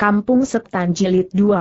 Kampung Setan Jilid 20.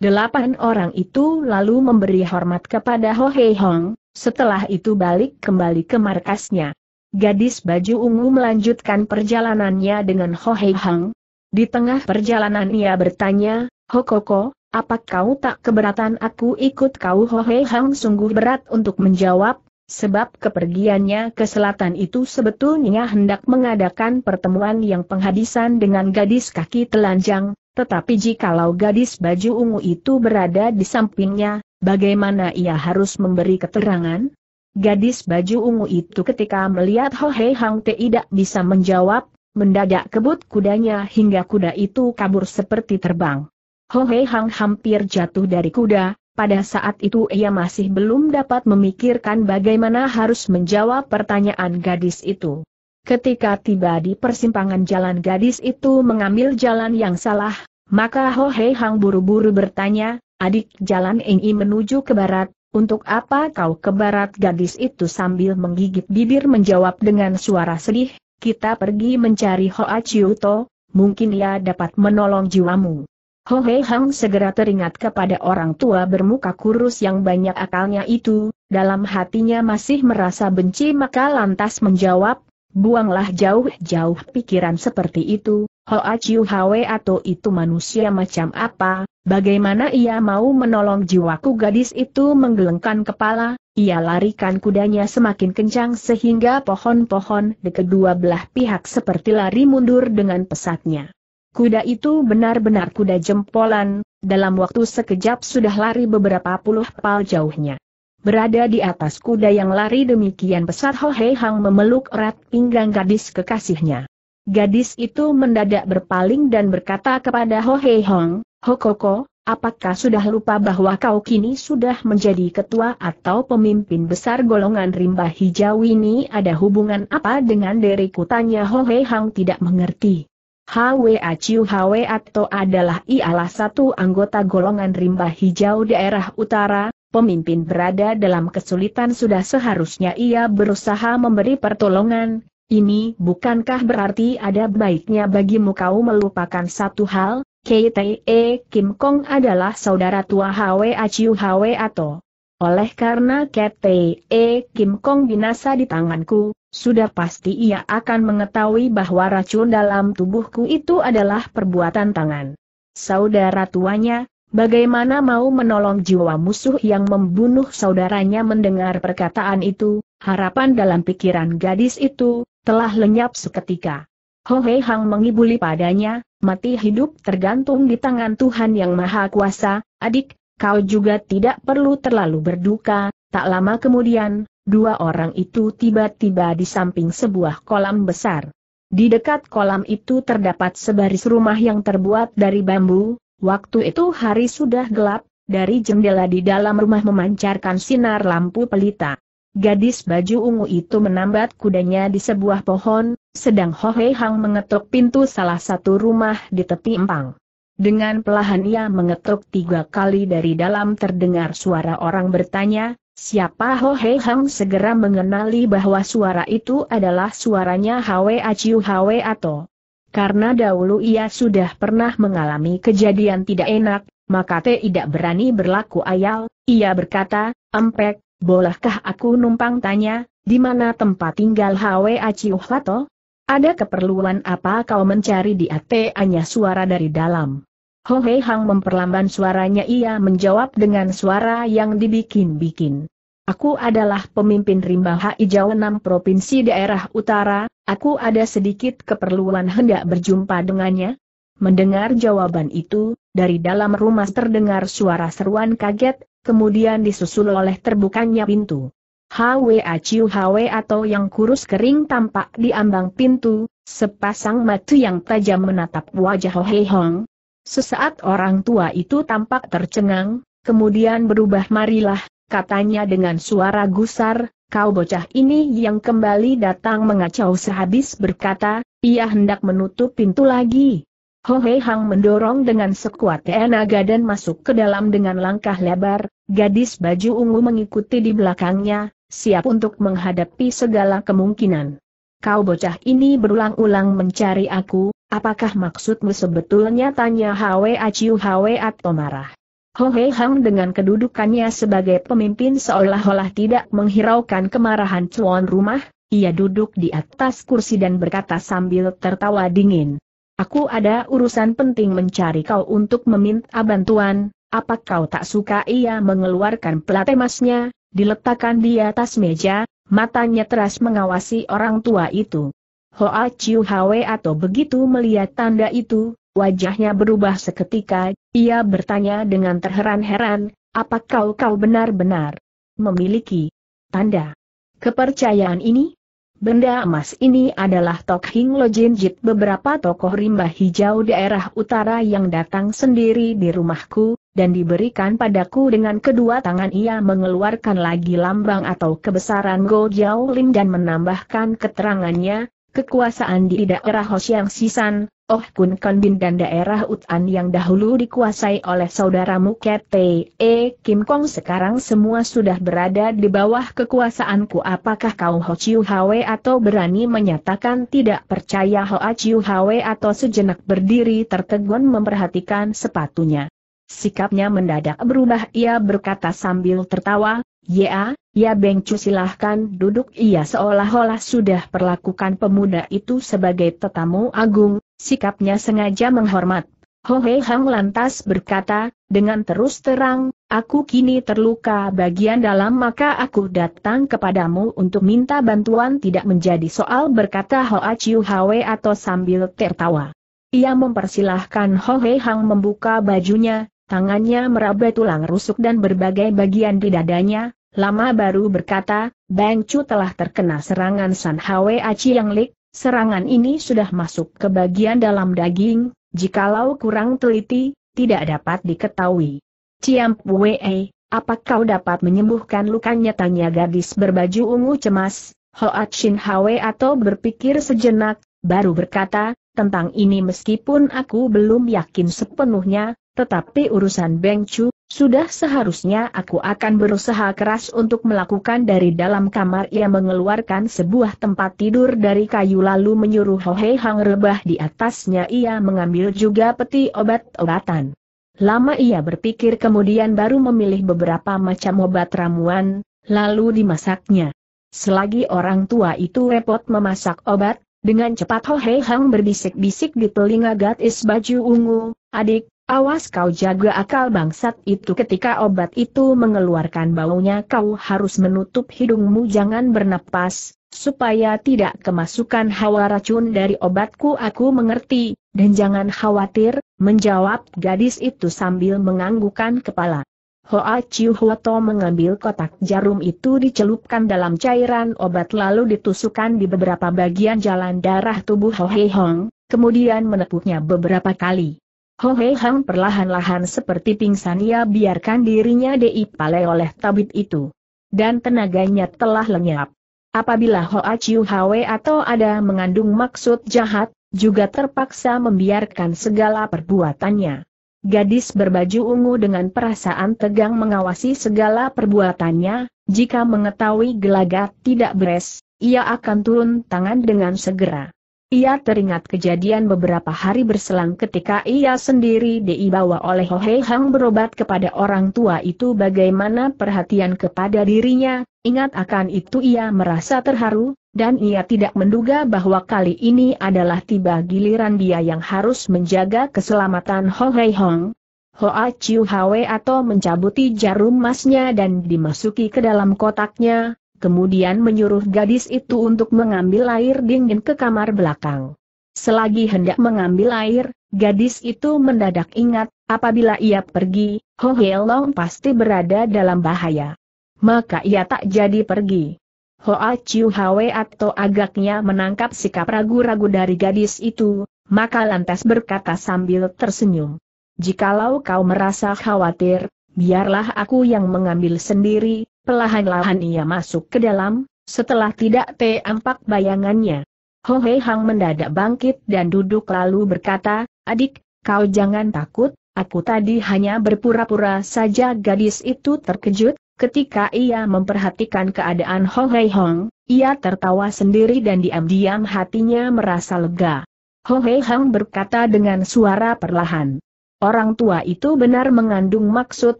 Delapan orang itu lalu memberi hormat kepada Ho Hei Hong, setelah itu balik kembali ke markasnya. Gadis baju ungu melanjutkan perjalanannya dengan Ho Hei Hong. Di tengah perjalanan ia bertanya, Ho Koko, apa kau tak keberatan aku ikut kau Ho Hei Hong sungguh berat untuk menjawab, Sebab kepergiannya ke selatan itu sebetulnya hendak mengadakan pertemuan yang penghabisan dengan gadis kaki telanjang, tetapi jikalau gadis baju ungu itu berada di sampingnya, bagaimana ia harus memberi keterangan? Gadis baju ungu itu ketika melihat Ho Hei Hang tidak bisa menjawab, mendadak kebut kudanya hingga kuda itu kabur seperti terbang. Ho Hei Hang hampir jatuh dari kuda, pada saat itu ia masih belum dapat memikirkan bagaimana harus menjawab pertanyaan gadis itu. Ketika tiba di persimpangan jalan gadis itu mengambil jalan yang salah, maka Ho Hei Hang buru-buru bertanya, adik jalan ini menuju ke barat, untuk apa kau ke barat gadis itu sambil menggigit bibir menjawab dengan suara sedih, kita pergi mencari Hoa To. mungkin ia dapat menolong jiwamu. Ho Hei Hang segera teringat kepada orang tua bermuka kurus yang banyak akalnya itu, dalam hatinya masih merasa benci maka lantas menjawab, buanglah jauh-jauh pikiran seperti itu, Ho Aciu Hwe atau itu manusia macam apa, bagaimana ia mau menolong jiwaku gadis itu menggelengkan kepala, ia larikan kudanya semakin kencang sehingga pohon-pohon di kedua belah pihak seperti lari mundur dengan pesatnya. Kuda itu benar-benar kuda jempolan, dalam waktu sekejap sudah lari beberapa puluh pal jauhnya. Berada di atas kuda yang lari demikian besar, Ho Hei Hang memeluk erat pinggang gadis kekasihnya. Gadis itu mendadak berpaling dan berkata kepada Ho Hei Hong, Ho Koko, apakah sudah lupa bahwa kau kini sudah menjadi ketua atau pemimpin besar golongan rimba hijau ini ada hubungan apa dengan diriku? Tanya Ho Hei Hang tidak mengerti. Hwa Chiu Hwa Atto adalah ialah satu anggota golongan rimba hijau daerah utara, pemimpin berada dalam kesulitan sudah seharusnya ia berusaha memberi pertolongan, ini bukankah berarti ada baiknya bagimu kau melupakan satu hal, KTE Kim Kong adalah saudara tua Hwa Chiu Hwa Atto. Oleh karena KTE Kim Kong binasa di tanganku, sudah pasti ia akan mengetahui bahwa racun dalam tubuhku itu adalah perbuatan tangan. Saudara tuanya, bagaimana mau menolong jiwa musuh yang membunuh saudaranya mendengar perkataan itu, harapan dalam pikiran gadis itu, telah lenyap seketika. Ho Hei Hang mengibuli padanya, mati hidup tergantung di tangan Tuhan Yang Maha Kuasa, adik, kau juga tidak perlu terlalu berduka, tak lama kemudian, Dua orang itu tiba-tiba di samping sebuah kolam besar. Di dekat kolam itu terdapat sebaris rumah yang terbuat dari bambu, waktu itu hari sudah gelap, dari jendela di dalam rumah memancarkan sinar lampu pelita. Gadis baju ungu itu menambat kudanya di sebuah pohon, sedang Hohe Hang mengetuk pintu salah satu rumah di tepi empang. Dengan pelahan ia mengetuk tiga kali dari dalam terdengar suara orang bertanya, Siapa Ho He Hang segera mengenali bahwa suara itu adalah suaranya Hwe Aciu Hwe Ato. Karena dahulu ia sudah pernah mengalami kejadian tidak enak, maka tidak berani berlaku ayal, ia berkata, Empek, bolehkah aku numpang tanya, di mana tempat tinggal Hwe Aciu Hato? Ada keperluan apa kau mencari di Ate? Anya suara dari dalam. Ho Hei Hang memperlamban suaranya ia menjawab dengan suara yang dibikin-bikin. Aku adalah pemimpin rimba Jawa enam Provinsi Daerah Utara, aku ada sedikit keperluan hendak berjumpa dengannya. Mendengar jawaban itu, dari dalam rumah terdengar suara seruan kaget, kemudian disusul oleh terbukanya pintu. Hwa Chiu Hwa atau yang kurus kering tampak di ambang pintu, sepasang mata yang tajam menatap wajah Ho Hei Hong, Sesaat orang tua itu tampak tercengang, kemudian berubah marilah, katanya dengan suara gusar, kau bocah ini yang kembali datang mengacau sehabis berkata, ia hendak menutup pintu lagi. Ho Hei Hang mendorong dengan sekuat tenaga dan masuk ke dalam dengan langkah lebar, gadis baju ungu mengikuti di belakangnya, siap untuk menghadapi segala kemungkinan. Kau bocah ini berulang-ulang mencari aku, Apakah maksudmu sebetulnya tanya Hwe Aciu Hwe atau marah? Ho Hei Hang dengan kedudukannya sebagai pemimpin seolah-olah tidak menghiraukan kemarahan tuan rumah, ia duduk di atas kursi dan berkata sambil tertawa dingin. Aku ada urusan penting mencari kau untuk meminta bantuan, apa kau tak suka ia mengeluarkan pelat emasnya, diletakkan di atas meja, matanya teras mengawasi orang tua itu. Hoa Chiu Hwe atau begitu melihat tanda itu, wajahnya berubah seketika, ia bertanya dengan terheran-heran, "Apakah kau benar-benar memiliki tanda kepercayaan ini? Benda emas ini adalah Tok Hing Jin Jit beberapa tokoh rimba hijau daerah utara yang datang sendiri di rumahku, dan diberikan padaku dengan kedua tangan ia mengeluarkan lagi lambang atau kebesaran Go Jiao Lim dan menambahkan keterangannya, kekuasaan di daerah Hoshiang Sisan, Oh Kun Kondin dan daerah Utan yang dahulu dikuasai oleh saudaramu Kete E Kim Kong sekarang semua sudah berada di bawah kekuasaanku apakah kau Ho Chiu Hwe atau berani menyatakan tidak percaya Ho Chiu Hwe atau sejenak berdiri tertegun memperhatikan sepatunya. Sikapnya mendadak berubah ia berkata sambil tertawa, Ya, ya Bengcu silahkan duduk ia seolah-olah sudah perlakukan pemuda itu sebagai tetamu agung, sikapnya sengaja menghormat. Ho He Hang lantas berkata, dengan terus terang, aku kini terluka bagian dalam maka aku datang kepadamu untuk minta bantuan tidak menjadi soal berkata A Chiu Hwe atau sambil tertawa. Ia mempersilahkan Ho He Hang membuka bajunya, tangannya meraba tulang rusuk dan berbagai bagian di dadanya, lama baru berkata, Bang Chu telah terkena serangan San Hwe yang Lik, serangan ini sudah masuk ke bagian dalam daging, jikalau kurang teliti, tidak dapat diketahui. Ciam Wee, apa kau dapat menyembuhkan lukanya tanya gadis berbaju ungu cemas, Hoat Shin Hwe atau berpikir sejenak, baru berkata, tentang ini meskipun aku belum yakin sepenuhnya, tetapi urusan Beng Chu, sudah seharusnya aku akan berusaha keras untuk melakukan dari dalam kamar ia mengeluarkan sebuah tempat tidur dari kayu lalu menyuruh Hei Hang rebah di atasnya ia mengambil juga peti obat-obatan. Lama ia berpikir kemudian baru memilih beberapa macam obat ramuan, lalu dimasaknya. Selagi orang tua itu repot memasak obat, dengan cepat Hei Hang berbisik-bisik di telinga gadis baju ungu, adik, Awas kau jaga akal bangsat itu ketika obat itu mengeluarkan baunya kau harus menutup hidungmu jangan bernapas, supaya tidak kemasukan hawa racun dari obatku aku mengerti, dan jangan khawatir, menjawab gadis itu sambil menganggukan kepala. Hoa Chiu Huato mengambil kotak jarum itu dicelupkan dalam cairan obat lalu ditusukkan di beberapa bagian jalan darah tubuh Ho Hei Hong, kemudian menepuknya beberapa kali. Ho Hei Hang perlahan-lahan seperti pingsan ia biarkan dirinya diipale oleh tabib itu. Dan tenaganya telah lenyap. Apabila Ho A Chiu Hwe atau ada mengandung maksud jahat, juga terpaksa membiarkan segala perbuatannya. Gadis berbaju ungu dengan perasaan tegang mengawasi segala perbuatannya, jika mengetahui gelagat tidak beres, ia akan turun tangan dengan segera. Ia teringat kejadian beberapa hari berselang ketika ia sendiri dibawa oleh Ho Hei Hang berobat kepada orang tua itu bagaimana perhatian kepada dirinya, ingat akan itu ia merasa terharu, dan ia tidak menduga bahwa kali ini adalah tiba giliran dia yang harus menjaga keselamatan Ho Hei Hong. Hoa Chiu Hwe atau mencabuti jarum emasnya dan dimasuki ke dalam kotaknya, kemudian menyuruh gadis itu untuk mengambil air dingin ke kamar belakang. Selagi hendak mengambil air, gadis itu mendadak ingat, apabila ia pergi, Ho Heilong pasti berada dalam bahaya. Maka ia tak jadi pergi. Hoa Chiu Hwe atau agaknya menangkap sikap ragu-ragu dari gadis itu, maka lantas berkata sambil tersenyum. Jikalau kau merasa khawatir, biarlah aku yang mengambil sendiri, Pelahan-lahan ia masuk ke dalam, setelah tidak tampak bayangannya. Ho Hei Hang mendadak bangkit dan duduk lalu berkata, adik, kau jangan takut, aku tadi hanya berpura-pura saja gadis itu terkejut, ketika ia memperhatikan keadaan Ho Hei Hong, ia tertawa sendiri dan diam-diam hatinya merasa lega. Ho Hei Hang berkata dengan suara perlahan. Orang tua itu benar mengandung maksud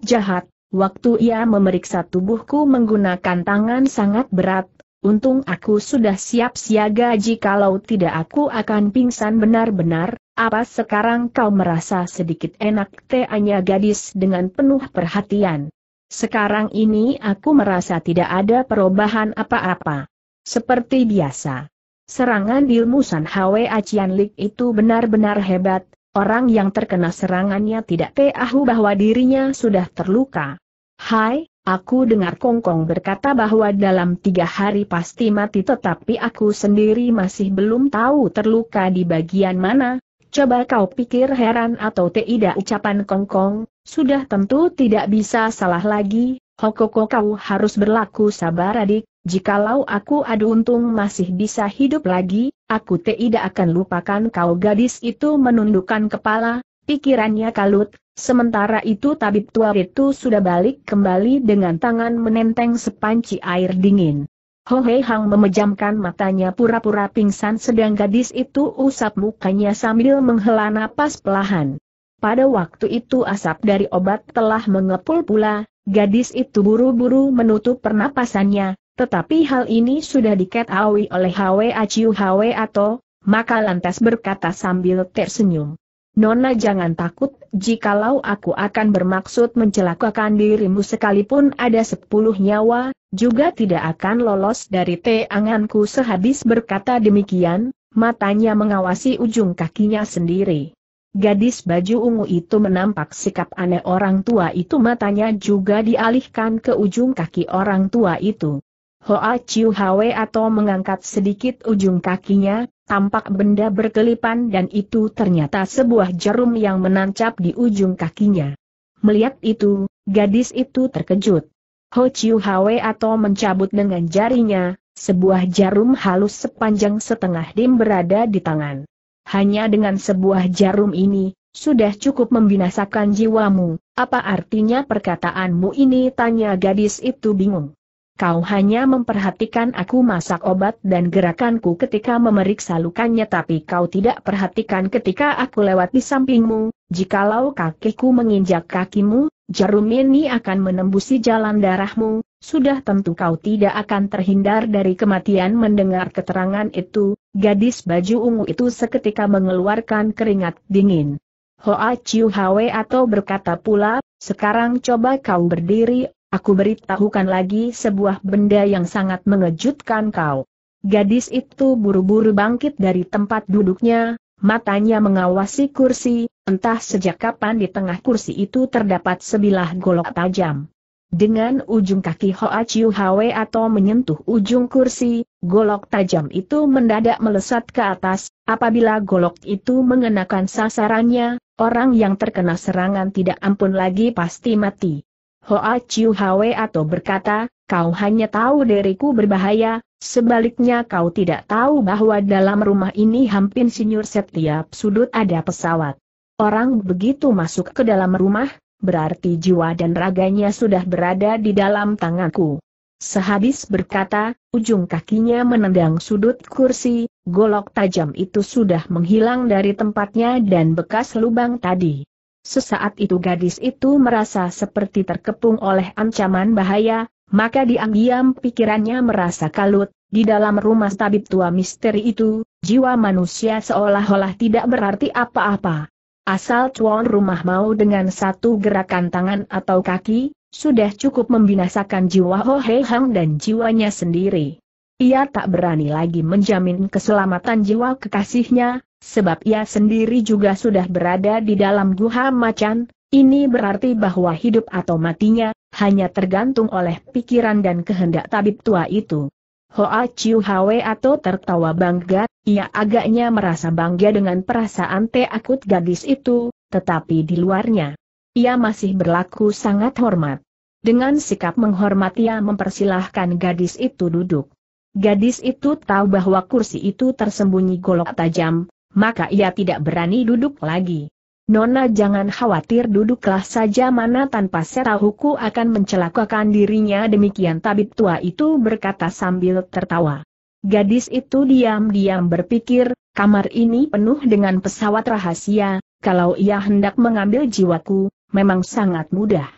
jahat, Waktu ia memeriksa tubuhku menggunakan tangan sangat berat, untung aku sudah siap siaga jikalau tidak aku akan pingsan benar-benar, apa sekarang kau merasa sedikit enak teanya gadis dengan penuh perhatian. Sekarang ini aku merasa tidak ada perubahan apa-apa. Seperti biasa. Serangan ilmu San Hwe Acian Lik itu benar-benar hebat, Orang yang terkena serangannya tidak tahu bahwa dirinya sudah terluka. Hai, aku dengar Kongkong berkata bahwa dalam tiga hari pasti mati tetapi aku sendiri masih belum tahu terluka di bagian mana. Coba kau pikir heran atau tidak ucapan Kongkong, sudah tentu tidak bisa salah lagi, Hokoko kau harus berlaku sabar adik, jikalau aku adu untung masih bisa hidup lagi, aku tidak akan lupakan kau gadis itu menundukkan kepala, pikirannya kalut, Sementara itu tabib tua itu sudah balik kembali dengan tangan menenteng sepanci air dingin. Ho Hei Hang memejamkan matanya pura-pura pingsan sedang gadis itu usap mukanya sambil menghela napas pelahan. Pada waktu itu asap dari obat telah mengepul pula, gadis itu buru-buru menutup pernapasannya, tetapi hal ini sudah diketahui oleh Hwe Aciu Hwe Ato, maka lantas berkata sambil tersenyum. Nona jangan takut, jikalau aku akan bermaksud mencelakakan dirimu sekalipun ada sepuluh nyawa, juga tidak akan lolos dari tanganku sehabis berkata demikian, matanya mengawasi ujung kakinya sendiri. Gadis baju ungu itu menampak sikap aneh orang tua itu matanya juga dialihkan ke ujung kaki orang tua itu. Hoa Chiu Hwe atau mengangkat sedikit ujung kakinya, tampak benda berkelipan dan itu ternyata sebuah jarum yang menancap di ujung kakinya. Melihat itu, gadis itu terkejut. Ho Chiu Hwe atau mencabut dengan jarinya, sebuah jarum halus sepanjang setengah dim berada di tangan. Hanya dengan sebuah jarum ini, sudah cukup membinasakan jiwamu, apa artinya perkataanmu ini tanya gadis itu bingung. Kau hanya memperhatikan aku masak obat dan gerakanku ketika memeriksa lukanya tapi kau tidak perhatikan ketika aku lewat di sampingmu, jikalau kakiku menginjak kakimu, jarum ini akan menembusi jalan darahmu, sudah tentu kau tidak akan terhindar dari kematian mendengar keterangan itu, gadis baju ungu itu seketika mengeluarkan keringat dingin. Hoa Chiu Hwe atau berkata pula, sekarang coba kau berdiri Aku beritahukan lagi sebuah benda yang sangat mengejutkan kau. Gadis itu buru-buru bangkit dari tempat duduknya, matanya mengawasi kursi, entah sejak kapan di tengah kursi itu terdapat sebilah golok tajam. Dengan ujung kaki Hoa Chiu Hwe atau menyentuh ujung kursi, golok tajam itu mendadak melesat ke atas, apabila golok itu mengenakan sasarannya, orang yang terkena serangan tidak ampun lagi pasti mati. Hoa Chiu Hwe atau berkata, kau hanya tahu diriku berbahaya, sebaliknya kau tidak tahu bahwa dalam rumah ini hampir sinyur setiap sudut ada pesawat. Orang begitu masuk ke dalam rumah, berarti jiwa dan raganya sudah berada di dalam tanganku. Sehabis berkata, ujung kakinya menendang sudut kursi, golok tajam itu sudah menghilang dari tempatnya dan bekas lubang tadi. Sesaat itu gadis itu merasa seperti terkepung oleh ancaman bahaya, maka diam-diam pikirannya merasa kalut, di dalam rumah tabib tua misteri itu, jiwa manusia seolah-olah tidak berarti apa-apa. Asal cuan rumah mau dengan satu gerakan tangan atau kaki, sudah cukup membinasakan jiwa Ho Hei Hang dan jiwanya sendiri. Ia tak berani lagi menjamin keselamatan jiwa kekasihnya, Sebab ia sendiri juga sudah berada di dalam guha macan, ini berarti bahwa hidup atau matinya, hanya tergantung oleh pikiran dan kehendak tabib tua itu. Hoa Chiu Hwe atau tertawa bangga, ia agaknya merasa bangga dengan perasaan teakut gadis itu, tetapi di luarnya, ia masih berlaku sangat hormat. Dengan sikap menghormat ia mempersilahkan gadis itu duduk. Gadis itu tahu bahwa kursi itu tersembunyi golok tajam, maka ia tidak berani duduk lagi. Nona jangan khawatir duduklah saja mana tanpa setahuku akan mencelakakan dirinya demikian tabib tua itu berkata sambil tertawa. Gadis itu diam-diam berpikir, kamar ini penuh dengan pesawat rahasia, kalau ia hendak mengambil jiwaku, memang sangat mudah.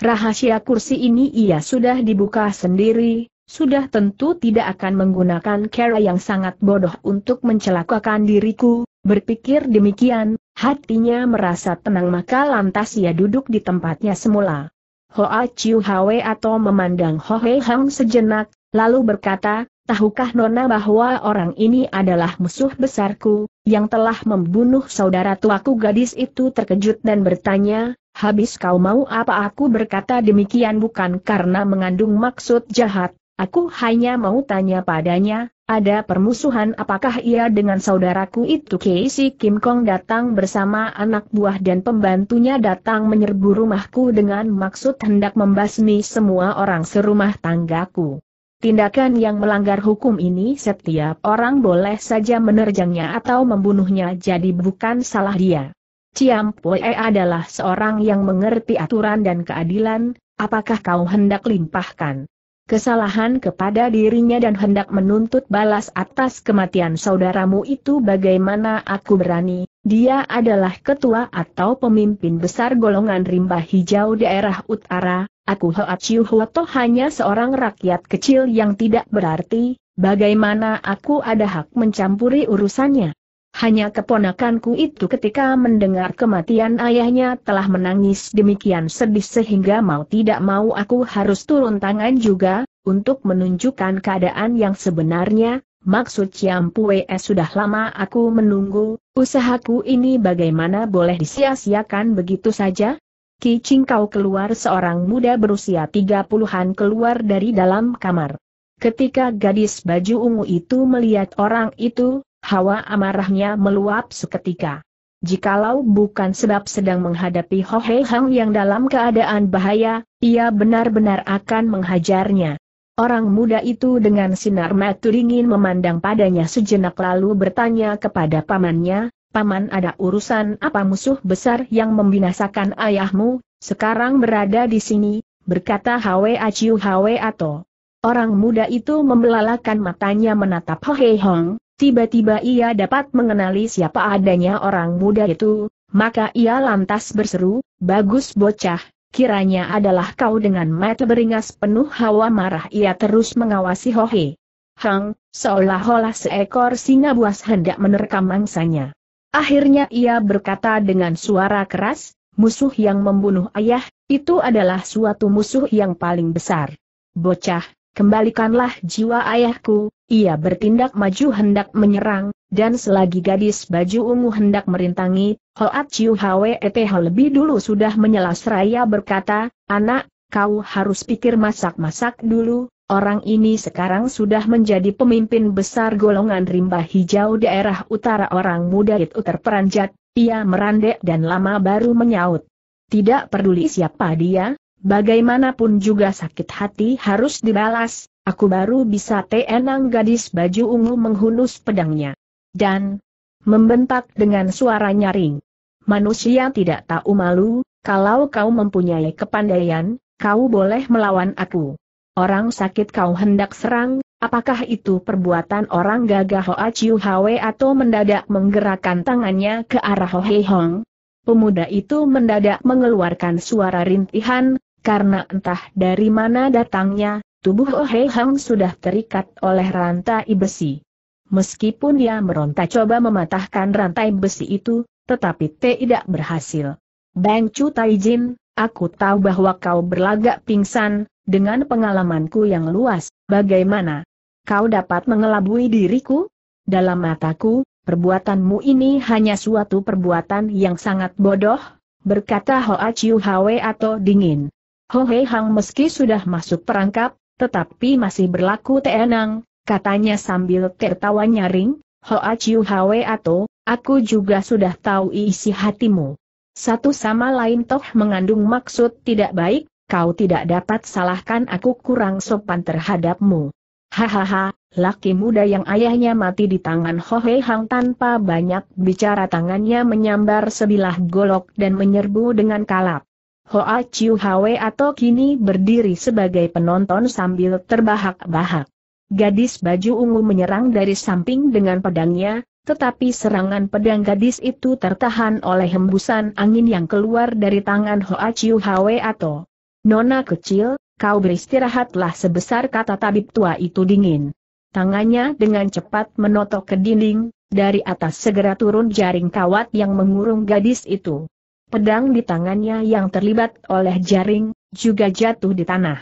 Rahasia kursi ini ia sudah dibuka sendiri, sudah tentu tidak akan menggunakan cara yang sangat bodoh untuk mencelakakan diriku, berpikir demikian, hatinya merasa tenang maka lantas ia duduk di tempatnya semula. Hoa Chiu Hwe atau memandang Ho He Hang sejenak, lalu berkata, Tahukah Nona bahwa orang ini adalah musuh besarku, yang telah membunuh saudara tuaku gadis itu terkejut dan bertanya, habis kau mau apa aku berkata demikian bukan karena mengandung maksud jahat, Aku hanya mau tanya padanya, ada permusuhan apakah ia dengan saudaraku itu Casey Kim Kong datang bersama anak buah dan pembantunya datang menyerbu rumahku dengan maksud hendak membasmi semua orang serumah tanggaku. Tindakan yang melanggar hukum ini setiap orang boleh saja menerjangnya atau membunuhnya jadi bukan salah dia. Ciam Poe adalah seorang yang mengerti aturan dan keadilan, apakah kau hendak limpahkan? kesalahan kepada dirinya dan hendak menuntut balas atas kematian saudaramu itu bagaimana aku berani, dia adalah ketua atau pemimpin besar golongan rimba hijau daerah utara, aku Hoachiu Huoto hanya seorang rakyat kecil yang tidak berarti, bagaimana aku ada hak mencampuri urusannya. Hanya keponakanku itu ketika mendengar kematian ayahnya telah menangis demikian sedih sehingga mau tidak mau aku harus turun tangan juga, untuk menunjukkan keadaan yang sebenarnya, maksud Ciampue sudah lama aku menunggu, usahaku ini bagaimana boleh disia-siakan begitu saja? Ki Cingkau keluar seorang muda berusia 30-an keluar dari dalam kamar. Ketika gadis baju ungu itu melihat orang itu, Hawa amarahnya meluap seketika. Jikalau bukan sebab sedang menghadapi Ho Hei Hang yang dalam keadaan bahaya, ia benar-benar akan menghajarnya. Orang muda itu dengan sinar mata dingin memandang padanya sejenak lalu bertanya kepada pamannya, Paman ada urusan apa musuh besar yang membinasakan ayahmu, sekarang berada di sini, berkata Hwe Aciu Hwe Ato. Orang muda itu membelalakan matanya menatap Ho Hei Hong, Tiba-tiba ia dapat mengenali siapa adanya orang muda itu, maka ia lantas berseru, bagus bocah, kiranya adalah kau dengan mata beringas penuh hawa marah ia terus mengawasi Hohe. Hang, seolah-olah seekor singa buas hendak menerkam mangsanya. Akhirnya ia berkata dengan suara keras, musuh yang membunuh ayah, itu adalah suatu musuh yang paling besar. Bocah, kembalikanlah jiwa ayahku, ia bertindak maju hendak menyerang, dan selagi gadis baju ungu hendak merintangi, Hoat Chiu Hwe Eteh lebih dulu sudah menyela seraya berkata, anak, kau harus pikir masak-masak dulu, orang ini sekarang sudah menjadi pemimpin besar golongan rimba hijau daerah utara orang muda itu terperanjat, ia merandek dan lama baru menyaut. Tidak peduli siapa dia, bagaimanapun juga sakit hati harus dibalas, aku baru bisa tenang gadis baju ungu menghunus pedangnya. Dan, membentak dengan suara nyaring. Manusia tidak tahu malu, kalau kau mempunyai kepandaian, kau boleh melawan aku. Orang sakit kau hendak serang, apakah itu perbuatan orang gagah Hoa Chiu Hwe atau mendadak menggerakkan tangannya ke arah Ho Hei Hong? Pemuda itu mendadak mengeluarkan suara rintihan, karena entah dari mana datangnya, tubuh Oh Hei Hang sudah terikat oleh rantai besi. Meskipun dia meronta coba mematahkan rantai besi itu, tetapi tidak berhasil. Bang Chu Jin, aku tahu bahwa kau berlagak pingsan, dengan pengalamanku yang luas, bagaimana? Kau dapat mengelabui diriku? Dalam mataku, perbuatanmu ini hanya suatu perbuatan yang sangat bodoh, berkata Hoa Chiu Hwe atau dingin. Ho Hei Hang meski sudah masuk perangkap, tetapi masih berlaku tenang, katanya sambil tertawa nyaring, Ho Chiu Hwe Ato, aku juga sudah tahu isi hatimu. Satu sama lain toh mengandung maksud tidak baik, kau tidak dapat salahkan aku kurang sopan terhadapmu. Hahaha, laki muda yang ayahnya mati di tangan Ho Hei Hang tanpa banyak bicara tangannya menyambar sebilah golok dan menyerbu dengan kalap. Hoa Chiu Hwe atau kini berdiri sebagai penonton sambil terbahak-bahak. Gadis baju ungu menyerang dari samping dengan pedangnya, tetapi serangan pedang gadis itu tertahan oleh hembusan angin yang keluar dari tangan Hoa Chiu Hwe atau Nona kecil, kau beristirahatlah sebesar kata tabib tua itu dingin. Tangannya dengan cepat menotok ke dinding, dari atas segera turun jaring kawat yang mengurung gadis itu. Pedang di tangannya yang terlibat oleh jaring, juga jatuh di tanah.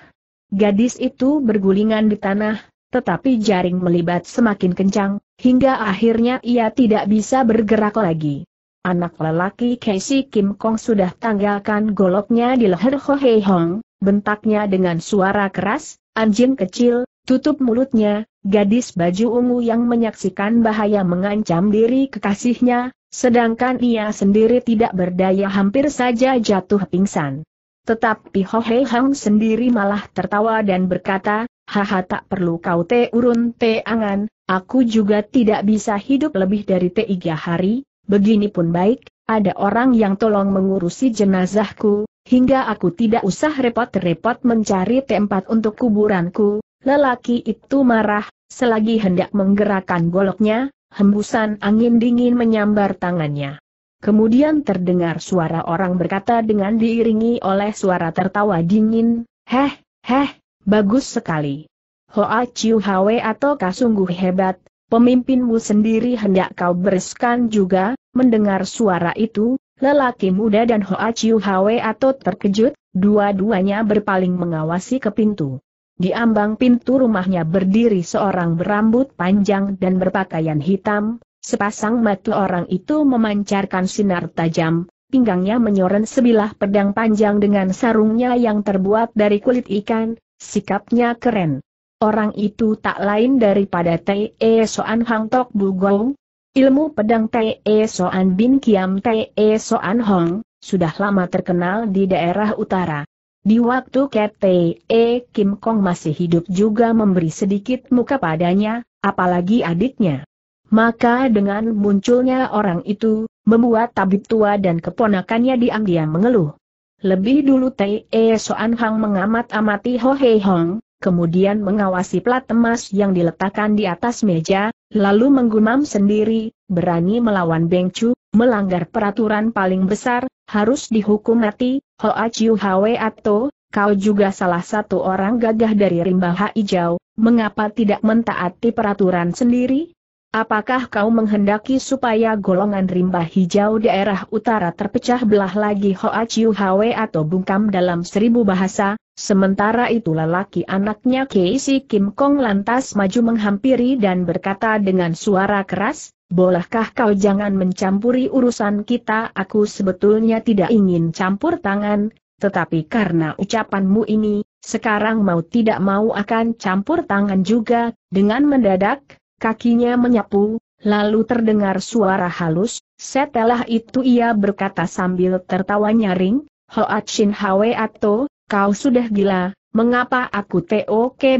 Gadis itu bergulingan di tanah, tetapi jaring melibat semakin kencang, hingga akhirnya ia tidak bisa bergerak lagi. Anak lelaki Casey Kim Kong sudah tanggalkan goloknya di leher Ho Hei Hong, bentaknya dengan suara keras, anjing kecil, Tutup mulutnya, gadis baju ungu yang menyaksikan bahaya mengancam diri kekasihnya, sedangkan ia sendiri tidak berdaya hampir saja jatuh pingsan. Tetapi Ho Hei Hang sendiri malah tertawa dan berkata, Haha tak perlu kau te urun te angan, aku juga tidak bisa hidup lebih dari tiga hari, begini pun baik, ada orang yang tolong mengurusi jenazahku, hingga aku tidak usah repot-repot mencari tempat untuk kuburanku, Lelaki itu marah, selagi hendak menggerakkan goloknya, hembusan angin dingin menyambar tangannya. Kemudian terdengar suara orang berkata dengan diiringi oleh suara tertawa dingin, Heh, heh, bagus sekali. Hoa Chiu Hwe atau sungguh hebat, pemimpinmu sendiri hendak kau bereskan juga, mendengar suara itu, lelaki muda dan Hoa Chiu Hwe atau terkejut, dua-duanya berpaling mengawasi ke pintu. Di ambang pintu rumahnya berdiri seorang berambut panjang dan berpakaian hitam, sepasang mata orang itu memancarkan sinar tajam, pinggangnya menyoren sebilah pedang panjang dengan sarungnya yang terbuat dari kulit ikan, sikapnya keren. Orang itu tak lain daripada Te e Soan Hang Tok Bu Bugong. Ilmu pedang Te e Soan Bin Kiam Te e Soan Hong, sudah lama terkenal di daerah utara. Di waktu Kate E. Kim Kong masih hidup juga memberi sedikit muka padanya, apalagi adiknya. Maka dengan munculnya orang itu, membuat tabib tua dan keponakannya diam-diam mengeluh. Lebih dulu T.E. Soan Hang mengamat-amati Ho Hei Hong, kemudian mengawasi plat emas yang diletakkan di atas meja, lalu menggumam sendiri, berani melawan Beng Chu, melanggar peraturan paling besar, harus dihukum mati, Hoa Chiu Hwe Ato, kau juga salah satu orang gagah dari Rimba Hijau, mengapa tidak mentaati peraturan sendiri? Apakah kau menghendaki supaya golongan rimba hijau daerah utara terpecah belah lagi Hoa Chiu Hwe atau bungkam dalam seribu bahasa, sementara itulah laki anaknya Casey Kim Kong lantas maju menghampiri dan berkata dengan suara keras, Bolehkah kau jangan mencampuri urusan kita? Aku sebetulnya tidak ingin campur tangan, tetapi karena ucapanmu ini, sekarang mau tidak mau akan campur tangan juga, dengan mendadak, kakinya menyapu, lalu terdengar suara halus, setelah itu ia berkata sambil tertawa nyaring, Hoat Shin Hwe Ato, kau sudah gila, mengapa aku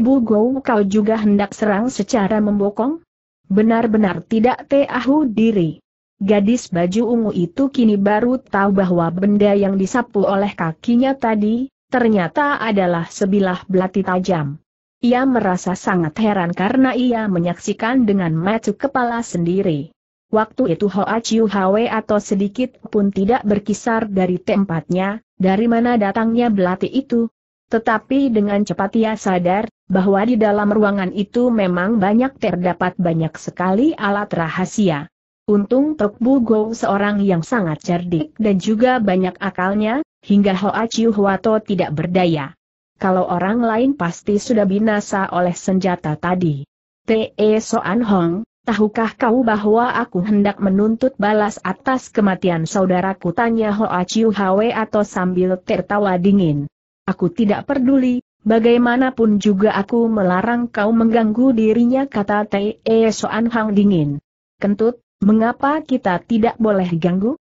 Bu Gou, kau juga hendak serang secara membokong? Benar-benar tidak tahu diri. Gadis baju ungu itu kini baru tahu bahwa benda yang disapu oleh kakinya tadi, ternyata adalah sebilah belati tajam. Ia merasa sangat heran karena ia menyaksikan dengan mata kepala sendiri. Waktu itu Hoa Chiu Hwe atau sedikit pun tidak berkisar dari tempatnya, dari mana datangnya belati itu. Tetapi dengan cepat ia sadar, bahwa di dalam ruangan itu memang banyak terdapat banyak sekali alat rahasia. Untung Tok Bu Go seorang yang sangat cerdik dan juga banyak akalnya, hingga Hoa Chiu Hwato tidak berdaya kalau orang lain pasti sudah binasa oleh senjata tadi. T.E. E Soan Hong, tahukah kau bahwa aku hendak menuntut balas atas kematian saudaraku? Tanya Hoa Chiu Hwe atau sambil tertawa dingin. Aku tidak peduli, bagaimanapun juga aku melarang kau mengganggu dirinya kata T.E. E Soan Hong dingin. Kentut, mengapa kita tidak boleh ganggu?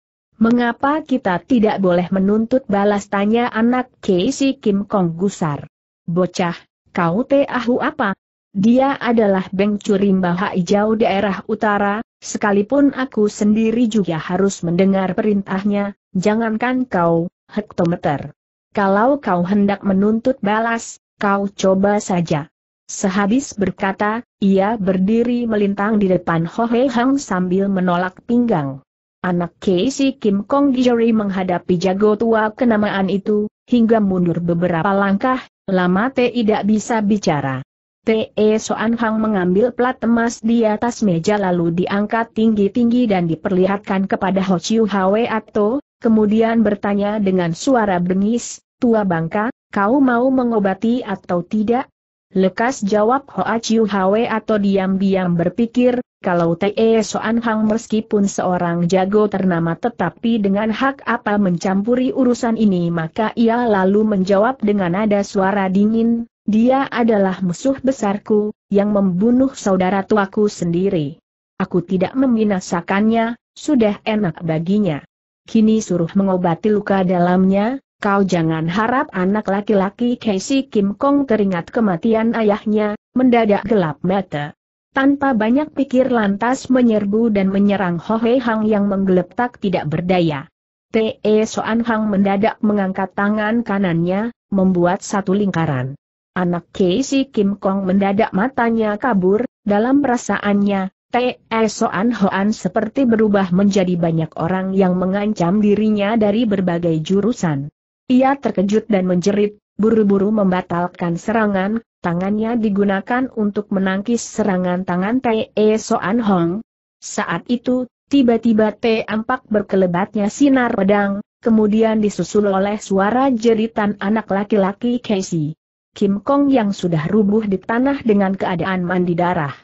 Mengapa kita tidak boleh menuntut balas tanya anak Casey Kim Kong gusar? Bocah, kau tahu apa? Dia adalah Beng Curim Curimba Hijau daerah utara, sekalipun aku sendiri juga harus mendengar perintahnya, jangankan kau, hektometer. Kalau kau hendak menuntut balas, kau coba saja. Sehabis berkata, ia berdiri melintang di depan Ho Hang sambil menolak pinggang. Anak Casey Kim Kong Gijori menghadapi jago tua kenamaan itu, hingga mundur beberapa langkah, lama tidak bisa bicara. T.E. E Soan Hang mengambil plat emas di atas meja lalu diangkat tinggi-tinggi dan diperlihatkan kepada Ho Chiu Hwe Ato, kemudian bertanya dengan suara bengis, Tua Bangka, kau mau mengobati atau tidak? Lekas jawab Hoa Chiu Hwe atau diam-diam berpikir, kalau Te Soan Hang meskipun seorang jago ternama tetapi dengan hak apa mencampuri urusan ini maka ia lalu menjawab dengan nada suara dingin, dia adalah musuh besarku, yang membunuh saudara tuaku sendiri. Aku tidak membinasakannya, sudah enak baginya. Kini suruh mengobati luka dalamnya, Kau jangan harap anak laki-laki Casey Kim Kong teringat kematian ayahnya, mendadak gelap mata. Tanpa banyak pikir lantas menyerbu dan menyerang Ho Hei Hang yang menggeletak tidak berdaya. Te Soan Hang mendadak mengangkat tangan kanannya, membuat satu lingkaran. Anak Casey Kim Kong mendadak matanya kabur, dalam perasaannya, Te Soan Hoan seperti berubah menjadi banyak orang yang mengancam dirinya dari berbagai jurusan. Ia terkejut dan menjerit, buru-buru membatalkan serangan, tangannya digunakan untuk menangkis serangan tangan T.E. Soan Hong. Saat itu, tiba-tiba T.E. Ampak berkelebatnya sinar pedang, kemudian disusul oleh suara jeritan anak laki-laki Casey. Kim Kong yang sudah rubuh di tanah dengan keadaan mandi darah.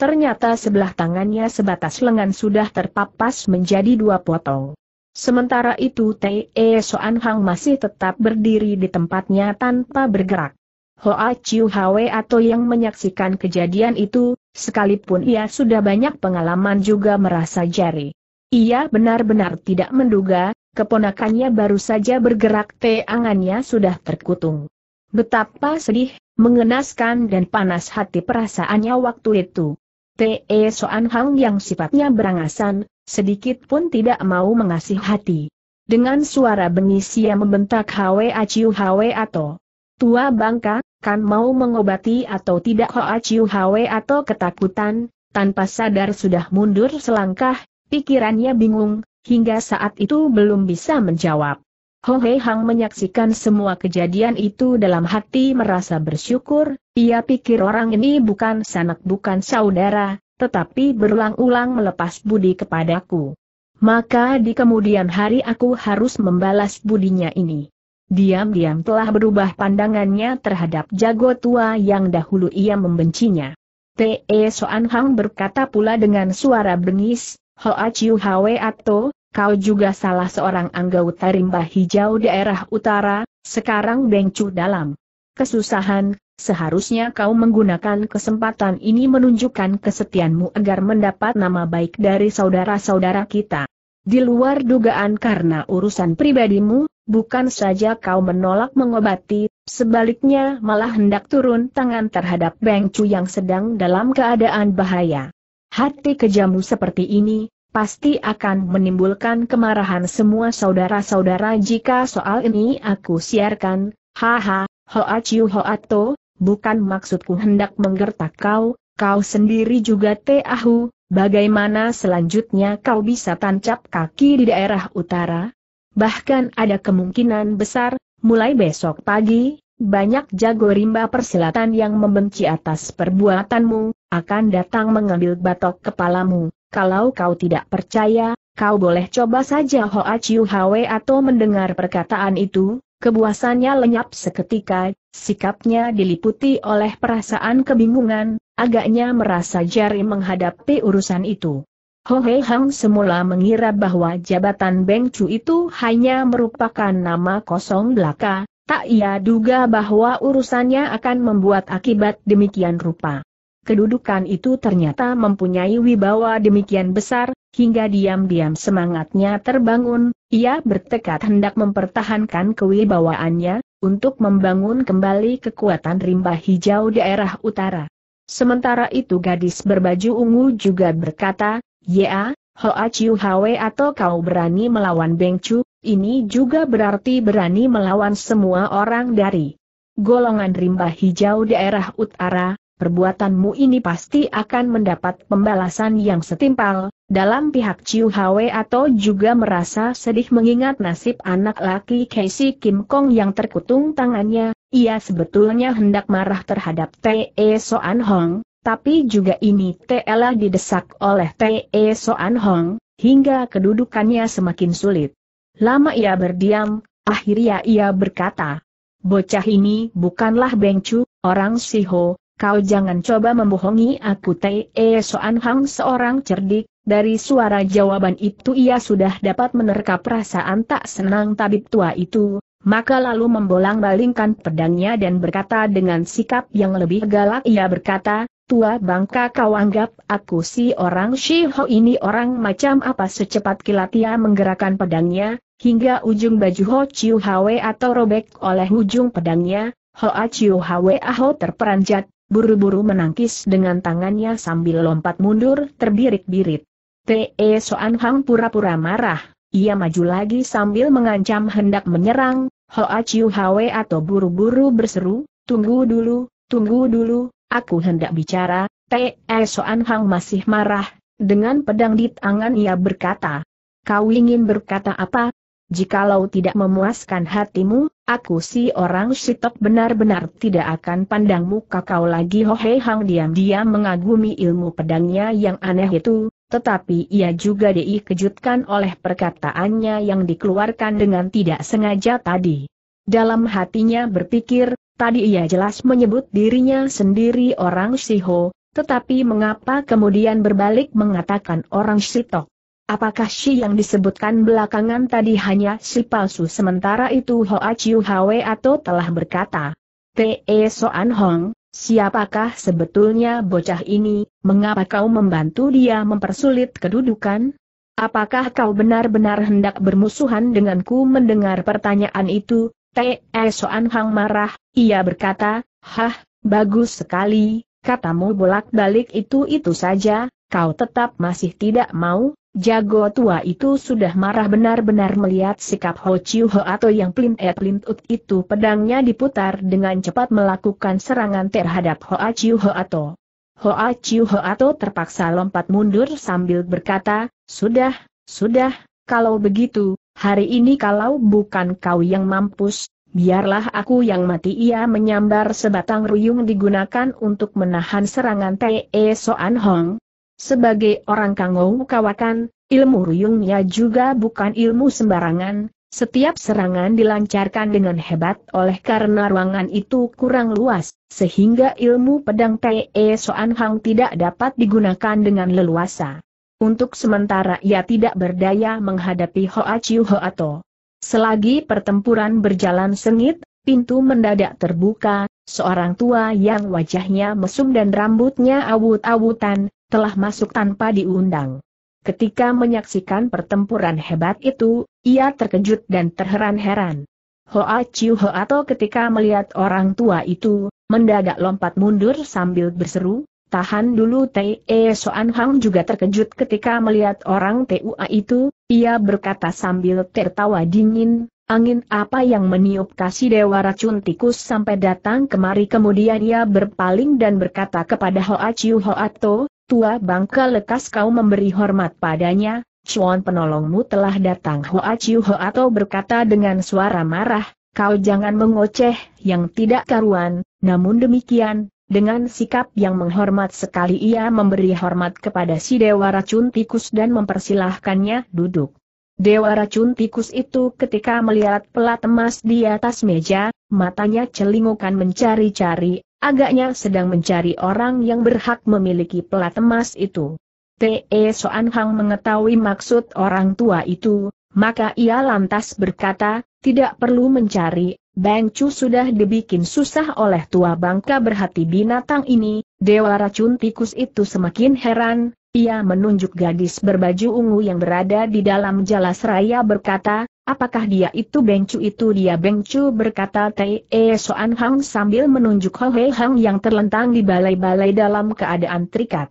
Ternyata sebelah tangannya sebatas lengan sudah terpapas menjadi dua potong. Sementara itu Te Soan Hang masih tetap berdiri di tempatnya tanpa bergerak. Hoa Chiu Hwe atau yang menyaksikan kejadian itu, sekalipun ia sudah banyak pengalaman juga merasa jari. Ia benar-benar tidak menduga, keponakannya baru saja bergerak teangannya sudah terkutung. Betapa sedih, mengenaskan dan panas hati perasaannya waktu itu. T.E. Soan Hang yang sifatnya berangasan, sedikit pun tidak mau mengasih hati. Dengan suara bengis ia membentak Hwe Aciu Hwe Ato. Tua bangka, kan mau mengobati atau tidak ho Aciu Hwe Ato ketakutan, tanpa sadar sudah mundur selangkah, pikirannya bingung, hingga saat itu belum bisa menjawab. Ho Hei Hang menyaksikan semua kejadian itu dalam hati merasa bersyukur, ia pikir orang ini bukan sanak bukan saudara, tetapi berulang-ulang melepas budi kepadaku. Maka di kemudian hari aku harus membalas budinya ini. Diam-diam telah berubah pandangannya terhadap jago tua yang dahulu ia membencinya. Te Soan Hang berkata pula dengan suara bengis, Hoa Chiu Hwe Ato, kau juga salah seorang anggota rimba hijau daerah utara, sekarang bengcu dalam kesusahan, Seharusnya kau menggunakan kesempatan ini menunjukkan kesetiaanmu agar mendapat nama baik dari saudara-saudara kita. Di luar dugaan karena urusan pribadimu, bukan saja kau menolak mengobati, sebaliknya malah hendak turun tangan terhadap Beng Chu yang sedang dalam keadaan bahaya. Hati kejammu seperti ini, pasti akan menimbulkan kemarahan semua saudara-saudara jika soal ini aku siarkan, haha, hoa Yu hoa To, bukan maksudku hendak menggertak kau, kau sendiri juga tahu, bagaimana selanjutnya kau bisa tancap kaki di daerah utara? Bahkan ada kemungkinan besar, mulai besok pagi, banyak jago rimba persilatan yang membenci atas perbuatanmu, akan datang mengambil batok kepalamu. Kalau kau tidak percaya, kau boleh coba saja Hoa Chiu Hwe atau mendengar perkataan itu, Kebuasannya lenyap seketika, sikapnya diliputi oleh perasaan kebingungan, agaknya merasa jari menghadapi urusan itu. Ho Hei Hang semula mengira bahwa jabatan Beng Chu itu hanya merupakan nama kosong belaka, tak ia duga bahwa urusannya akan membuat akibat demikian rupa kedudukan itu ternyata mempunyai wibawa demikian besar, hingga diam-diam semangatnya terbangun, ia bertekad hendak mempertahankan kewibawaannya, untuk membangun kembali kekuatan rimba hijau daerah utara. Sementara itu gadis berbaju ungu juga berkata, Ya, Hoa Chiu Hwe atau kau berani melawan Beng Chu, ini juga berarti berani melawan semua orang dari golongan rimba hijau daerah utara, perbuatanmu ini pasti akan mendapat pembalasan yang setimpal, dalam pihak Chiu Hwe atau juga merasa sedih mengingat nasib anak laki Casey Kim Kong yang terkutung tangannya, ia sebetulnya hendak marah terhadap T.E. Soan Hong, tapi juga ini T.E.L.A. didesak oleh T.E. Soan Hong, hingga kedudukannya semakin sulit. Lama ia berdiam, akhirnya ia berkata, Bocah ini bukanlah Bengcu, orang Siho, Kau jangan coba membohongi aku Tei e. Soan Hang seorang cerdik, dari suara jawaban itu ia sudah dapat menerka perasaan tak senang tabib tua itu, maka lalu membolang-balingkan pedangnya dan berkata dengan sikap yang lebih galak ia berkata, Tua bangka kau anggap aku si orang Shiho ini orang macam apa secepat kilat ia menggerakkan pedangnya, hingga ujung baju Ho Chiu Hwe atau robek oleh ujung pedangnya, Ho a Chiu Hwe Aho terperanjat, buru-buru menangkis dengan tangannya sambil lompat mundur terbirit-birit. Te Soan Hang pura-pura marah, ia maju lagi sambil mengancam hendak menyerang, Hoa Chiu Hwe atau buru-buru berseru, tunggu dulu, tunggu dulu, aku hendak bicara, Te Soan Hang masih marah, dengan pedang di tangan ia berkata, kau ingin berkata apa, jikalau tidak memuaskan hatimu, aku si orang sitok benar-benar tidak akan pandang muka kau lagi Hohe Hang diam-diam mengagumi ilmu pedangnya yang aneh itu, tetapi ia juga dikejutkan oleh perkataannya yang dikeluarkan dengan tidak sengaja tadi. Dalam hatinya berpikir, tadi ia jelas menyebut dirinya sendiri orang Siho, tetapi mengapa kemudian berbalik mengatakan orang Sitok? Apakah si yang disebutkan belakangan tadi hanya si palsu sementara itu Hoa Chiu Hwe atau telah berkata? Te e Soan Hong, siapakah sebetulnya bocah ini, mengapa kau membantu dia mempersulit kedudukan? Apakah kau benar-benar hendak bermusuhan denganku mendengar pertanyaan itu? Te e Soan Hong marah, ia berkata, Hah, bagus sekali, katamu bolak-balik itu-itu saja, kau tetap masih tidak mau? Jago tua itu sudah marah benar-benar melihat sikap Ho Chiu Ho atau yang pelintut-pelintut eh itu pedangnya diputar dengan cepat melakukan serangan terhadap Ho Chiu Ho atau. Ho Chiu Ho atau terpaksa lompat mundur sambil berkata, Sudah, sudah, kalau begitu, hari ini kalau bukan kau yang mampus, biarlah aku yang mati ia menyambar sebatang ruyung digunakan untuk menahan serangan T.E. Soan Hong, sebagai orang kangou kawakan, ilmu ruyungnya juga bukan ilmu sembarangan, setiap serangan dilancarkan dengan hebat oleh karena ruangan itu kurang luas, sehingga ilmu pedang Pei Soan Hang tidak dapat digunakan dengan leluasa. Untuk sementara ia tidak berdaya menghadapi Hoa Chiu Hoato. Selagi pertempuran berjalan sengit, pintu mendadak terbuka, seorang tua yang wajahnya mesum dan rambutnya awut-awutan, telah masuk tanpa diundang. Ketika menyaksikan pertempuran hebat itu, ia terkejut dan terheran-heran. Hoa Chiu Hoa To ketika melihat orang tua itu, mendadak lompat mundur sambil berseru, Tahan dulu Te e Soan Hang juga terkejut ketika melihat orang TUA itu, ia berkata sambil tertawa dingin, angin apa yang meniup kasih dewa racun tikus sampai datang kemari kemudian ia berpaling dan berkata kepada Hoa Chiu Hoa To, tua bangka lekas kau memberi hormat padanya, Cuan penolongmu telah datang Hoa Chiu Hoa atau berkata dengan suara marah, kau jangan mengoceh yang tidak karuan, namun demikian, dengan sikap yang menghormat sekali ia memberi hormat kepada si Dewa Racun Tikus dan mempersilahkannya duduk. Dewa Racun Tikus itu ketika melihat pelat emas di atas meja, matanya celingukan mencari-cari, Agaknya sedang mencari orang yang berhak memiliki pelat emas itu. Te Soan Hang mengetahui maksud orang tua itu, maka ia lantas berkata, tidak perlu mencari, Bang Chu sudah dibikin susah oleh tua bangka berhati binatang ini, dewa racun tikus itu semakin heran, ia menunjuk gadis berbaju ungu yang berada di dalam jalas raya berkata, Apakah dia itu Bengcu itu dia Bengcu berkata Tei e Soan Hang sambil menunjuk Ho He Hang yang terlentang di balai-balai dalam keadaan terikat.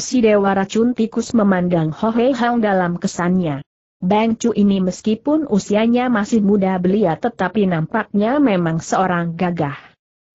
si Dewa Racun Tikus memandang Ho He Hang dalam kesannya. Bengcu ini meskipun usianya masih muda belia tetapi nampaknya memang seorang gagah.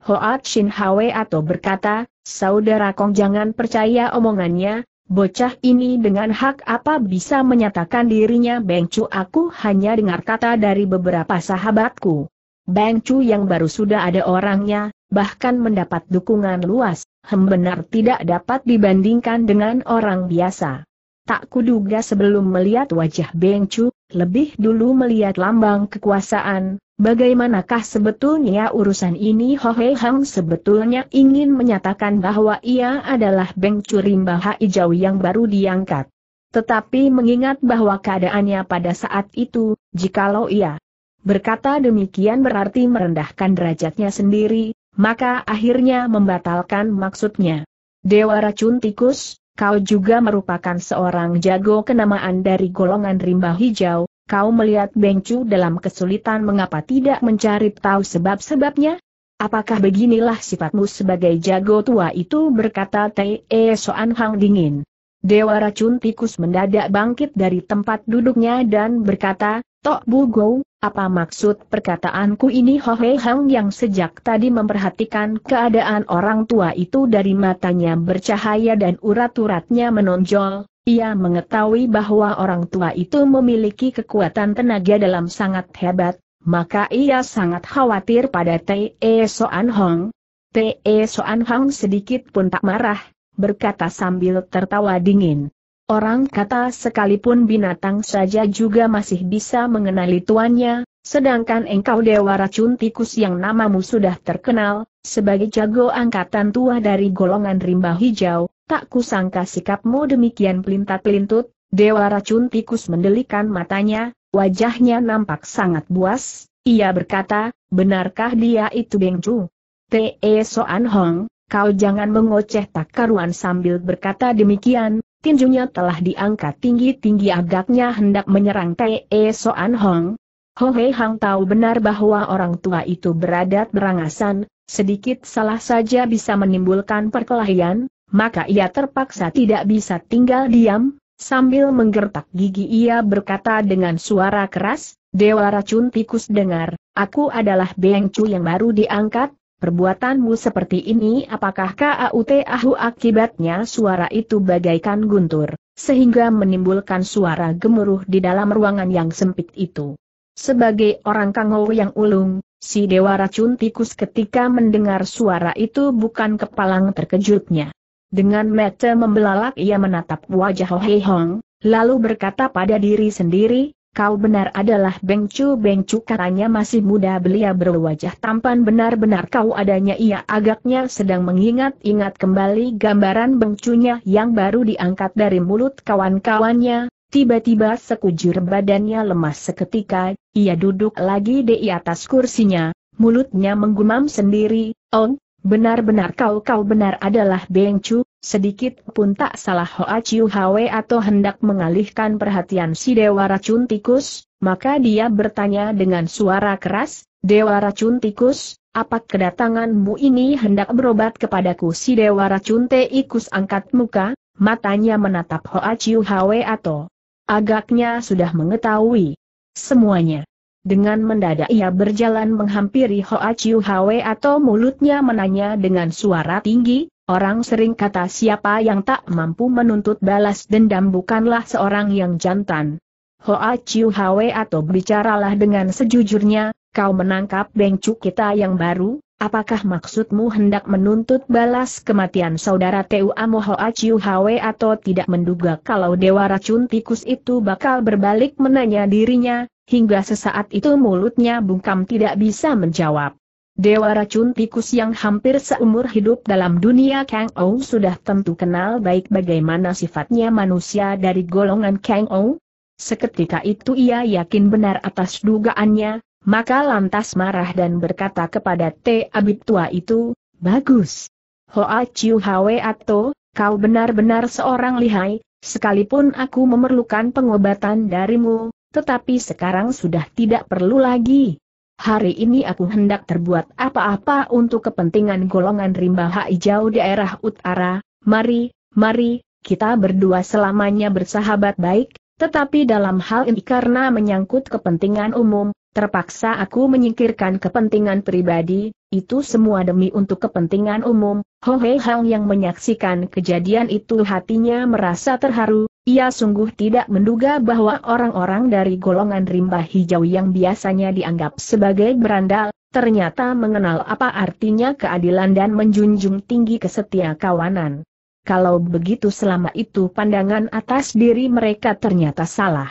Hoat Shin Hwe atau berkata, Saudara Kong jangan percaya omongannya, Bocah ini dengan hak apa bisa menyatakan dirinya Beng aku hanya dengar kata dari beberapa sahabatku. Beng yang baru sudah ada orangnya, bahkan mendapat dukungan luas, hem benar tidak dapat dibandingkan dengan orang biasa. Tak kuduga sebelum melihat wajah Beng lebih dulu melihat lambang kekuasaan, Bagaimanakah sebetulnya urusan ini Ho Hei Hang sebetulnya ingin menyatakan bahwa ia adalah Beng Curimba Hijau yang baru diangkat. Tetapi mengingat bahwa keadaannya pada saat itu, jikalau ia berkata demikian berarti merendahkan derajatnya sendiri, maka akhirnya membatalkan maksudnya. Dewa Racun Tikus, kau juga merupakan seorang jago kenamaan dari golongan rimba hijau, Kau melihat Bengcu dalam kesulitan mengapa tidak mencari tahu sebab-sebabnya? Apakah beginilah sifatmu sebagai jago tua itu berkata Te e Soan Hang dingin. Dewa racun tikus mendadak bangkit dari tempat duduknya dan berkata, Tok Bu Gou, apa maksud perkataanku ini Ho Hei Hang yang sejak tadi memperhatikan keadaan orang tua itu dari matanya bercahaya dan urat-uratnya menonjol, ia mengetahui bahwa orang tua itu memiliki kekuatan tenaga dalam sangat hebat, maka ia sangat khawatir pada T.E. Soan Hong. T.E. Soan Hong sedikit pun tak marah, berkata sambil tertawa dingin. Orang kata sekalipun binatang saja juga masih bisa mengenali tuannya, sedangkan engkau dewa racun tikus yang namamu sudah terkenal, sebagai jago angkatan tua dari golongan rimba hijau, Tak kusangka sikapmu demikian pelintat-pelintut, Dewa Racun Tikus mendelikan matanya, wajahnya nampak sangat buas, ia berkata, benarkah dia itu Bengcu? Te e Soan Hong, kau jangan mengoceh tak karuan sambil berkata demikian, tinjunya telah diangkat tinggi-tinggi agaknya hendak menyerang Te e Soan Hong. Ho Hei Hang tahu benar bahwa orang tua itu beradat berangasan, sedikit salah saja bisa menimbulkan perkelahian, maka ia terpaksa tidak bisa tinggal diam, sambil menggertak gigi ia berkata dengan suara keras, Dewa racun tikus dengar, aku adalah Beng Chu yang baru diangkat, perbuatanmu seperti ini apakah KAUT ahu akibatnya suara itu bagaikan guntur, sehingga menimbulkan suara gemuruh di dalam ruangan yang sempit itu. Sebagai orang kangau yang ulung, si Dewa racun tikus ketika mendengar suara itu bukan kepalang terkejutnya. Dengan mata membelalak ia menatap wajah Ho Hei Hong, lalu berkata pada diri sendiri, kau benar adalah Beng Chu Beng Chu katanya masih muda belia berwajah tampan benar-benar kau adanya ia agaknya sedang mengingat-ingat kembali gambaran Beng Chu-nya yang baru diangkat dari mulut kawan-kawannya, Tiba-tiba sekujur badannya lemas seketika, ia duduk lagi di atas kursinya, mulutnya menggumam sendiri, on, Benar-benar kau-kau benar adalah Beng Chu, sedikit pun tak salah Hoa Chiu Hwe atau hendak mengalihkan perhatian si Dewa Racun Tikus, maka dia bertanya dengan suara keras, Dewa Racun Tikus, apa kedatanganmu ini hendak berobat kepadaku si Dewa Racun Tikus angkat muka, matanya menatap Hoa Chiu Hwe atau agaknya sudah mengetahui semuanya. Dengan mendadak ia berjalan menghampiri Hoa Chiu Hwe atau mulutnya menanya dengan suara tinggi, orang sering kata siapa yang tak mampu menuntut balas dendam bukanlah seorang yang jantan. Hoa Chiu Hwe atau bicaralah dengan sejujurnya, kau menangkap bengcu kita yang baru, apakah maksudmu hendak menuntut balas kematian saudara Teu Amo Hoa Chiu Hwe atau tidak menduga kalau Dewa Racun Tikus itu bakal berbalik menanya dirinya, Hingga sesaat itu mulutnya bungkam tidak bisa menjawab. Dewa racun tikus yang hampir seumur hidup dalam dunia Kang Ou sudah tentu kenal baik bagaimana sifatnya manusia dari golongan Kang Ou. Seketika itu ia yakin benar atas dugaannya, maka lantas marah dan berkata kepada T. Abib tua itu, Bagus. Hoa Chiu Hwe Ato, kau benar-benar seorang lihai, sekalipun aku memerlukan pengobatan darimu, tetapi sekarang sudah tidak perlu lagi. Hari ini aku hendak terbuat apa-apa untuk kepentingan golongan rimba hijau daerah utara, mari, mari, kita berdua selamanya bersahabat baik, tetapi dalam hal ini karena menyangkut kepentingan umum, terpaksa aku menyingkirkan kepentingan pribadi, itu semua demi untuk kepentingan umum, Ho Hei Hang yang menyaksikan kejadian itu hatinya merasa terharu, ia sungguh tidak menduga bahwa orang-orang dari golongan rimba hijau yang biasanya dianggap sebagai berandal, ternyata mengenal apa artinya keadilan dan menjunjung tinggi kesetia kawanan. Kalau begitu selama itu pandangan atas diri mereka ternyata salah.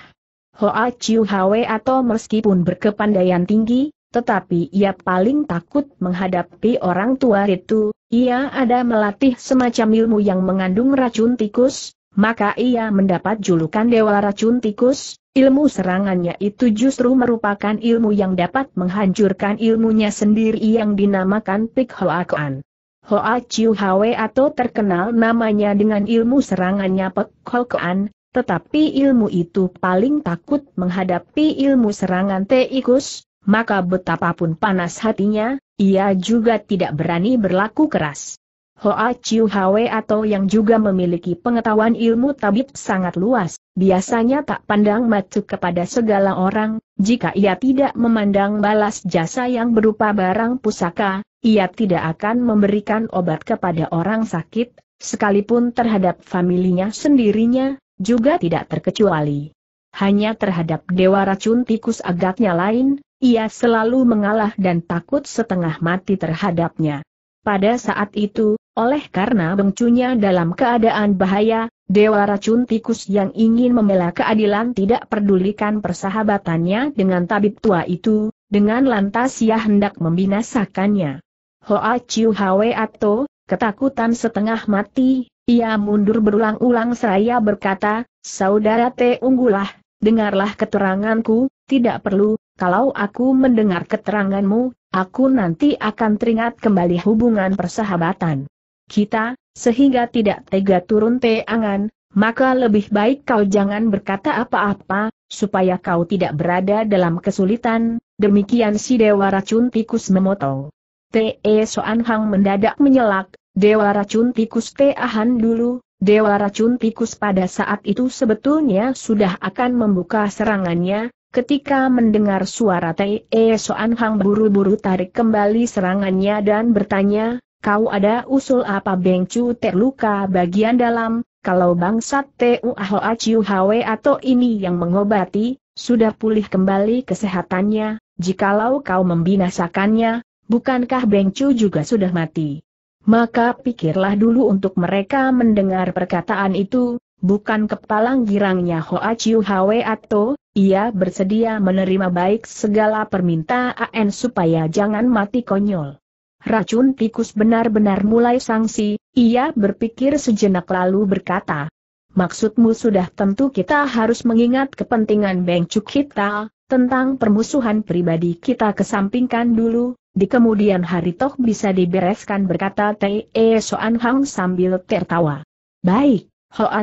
Hoa Chiu Hwe atau meskipun berkepandaian tinggi, tetapi ia paling takut menghadapi orang tua itu, ia ada melatih semacam ilmu yang mengandung racun tikus, maka ia mendapat julukan Dewa Racun Tikus, ilmu serangannya itu justru merupakan ilmu yang dapat menghancurkan ilmunya sendiri yang dinamakan Pik Hoa Koan. Hoa Chiu Hwe atau terkenal namanya dengan ilmu serangannya Pik Hoa Koan, tetapi ilmu itu paling takut menghadapi ilmu serangan Tikus, maka betapapun panas hatinya, ia juga tidak berani berlaku keras. Hoa Chiu Hwe atau yang juga memiliki pengetahuan ilmu tabib sangat luas, biasanya tak pandang mata kepada segala orang, jika ia tidak memandang balas jasa yang berupa barang pusaka, ia tidak akan memberikan obat kepada orang sakit, sekalipun terhadap familinya sendirinya, juga tidak terkecuali. Hanya terhadap dewa racun tikus agaknya lain, ia selalu mengalah dan takut setengah mati terhadapnya. Pada saat itu, oleh karena bengcunya dalam keadaan bahaya, Dewa Racun Tikus yang ingin membela keadilan tidak pedulikan persahabatannya dengan tabib tua itu, dengan lantas ia hendak membinasakannya. Hoa Chiu Hwe Ato, ketakutan setengah mati, ia mundur berulang-ulang seraya berkata, Saudara Te Unggulah, dengarlah keteranganku, tidak perlu, kalau aku mendengar keteranganmu, aku nanti akan teringat kembali hubungan persahabatan kita, sehingga tidak tega turun teangan, maka lebih baik kau jangan berkata apa-apa, supaya kau tidak berada dalam kesulitan, demikian si Dewa Racun Tikus memotong. Te e Soan Hang mendadak menyelak, Dewa Racun Tikus Teahan dulu, Dewa Racun Tikus pada saat itu sebetulnya sudah akan membuka serangannya, Ketika mendengar suara Tai E Soan Hang buru-buru tarik kembali serangannya dan bertanya, kau ada usul apa Beng Chu terluka bagian dalam, kalau bangsat Tu Aho Aciu Hwe atau ini yang mengobati, sudah pulih kembali kesehatannya, jikalau kau membinasakannya, bukankah Beng Chu juga sudah mati? Maka pikirlah dulu untuk mereka mendengar perkataan itu, bukan kepala girangnya Hoa Chiu Hwe Ato, ia bersedia menerima baik segala permintaan supaya jangan mati konyol. Racun tikus benar-benar mulai sangsi, ia berpikir sejenak lalu berkata, Maksudmu sudah tentu kita harus mengingat kepentingan Beng Cuk kita, tentang permusuhan pribadi kita kesampingkan dulu, di kemudian hari toh bisa dibereskan berkata T.E. Soan Hang sambil tertawa. Baik,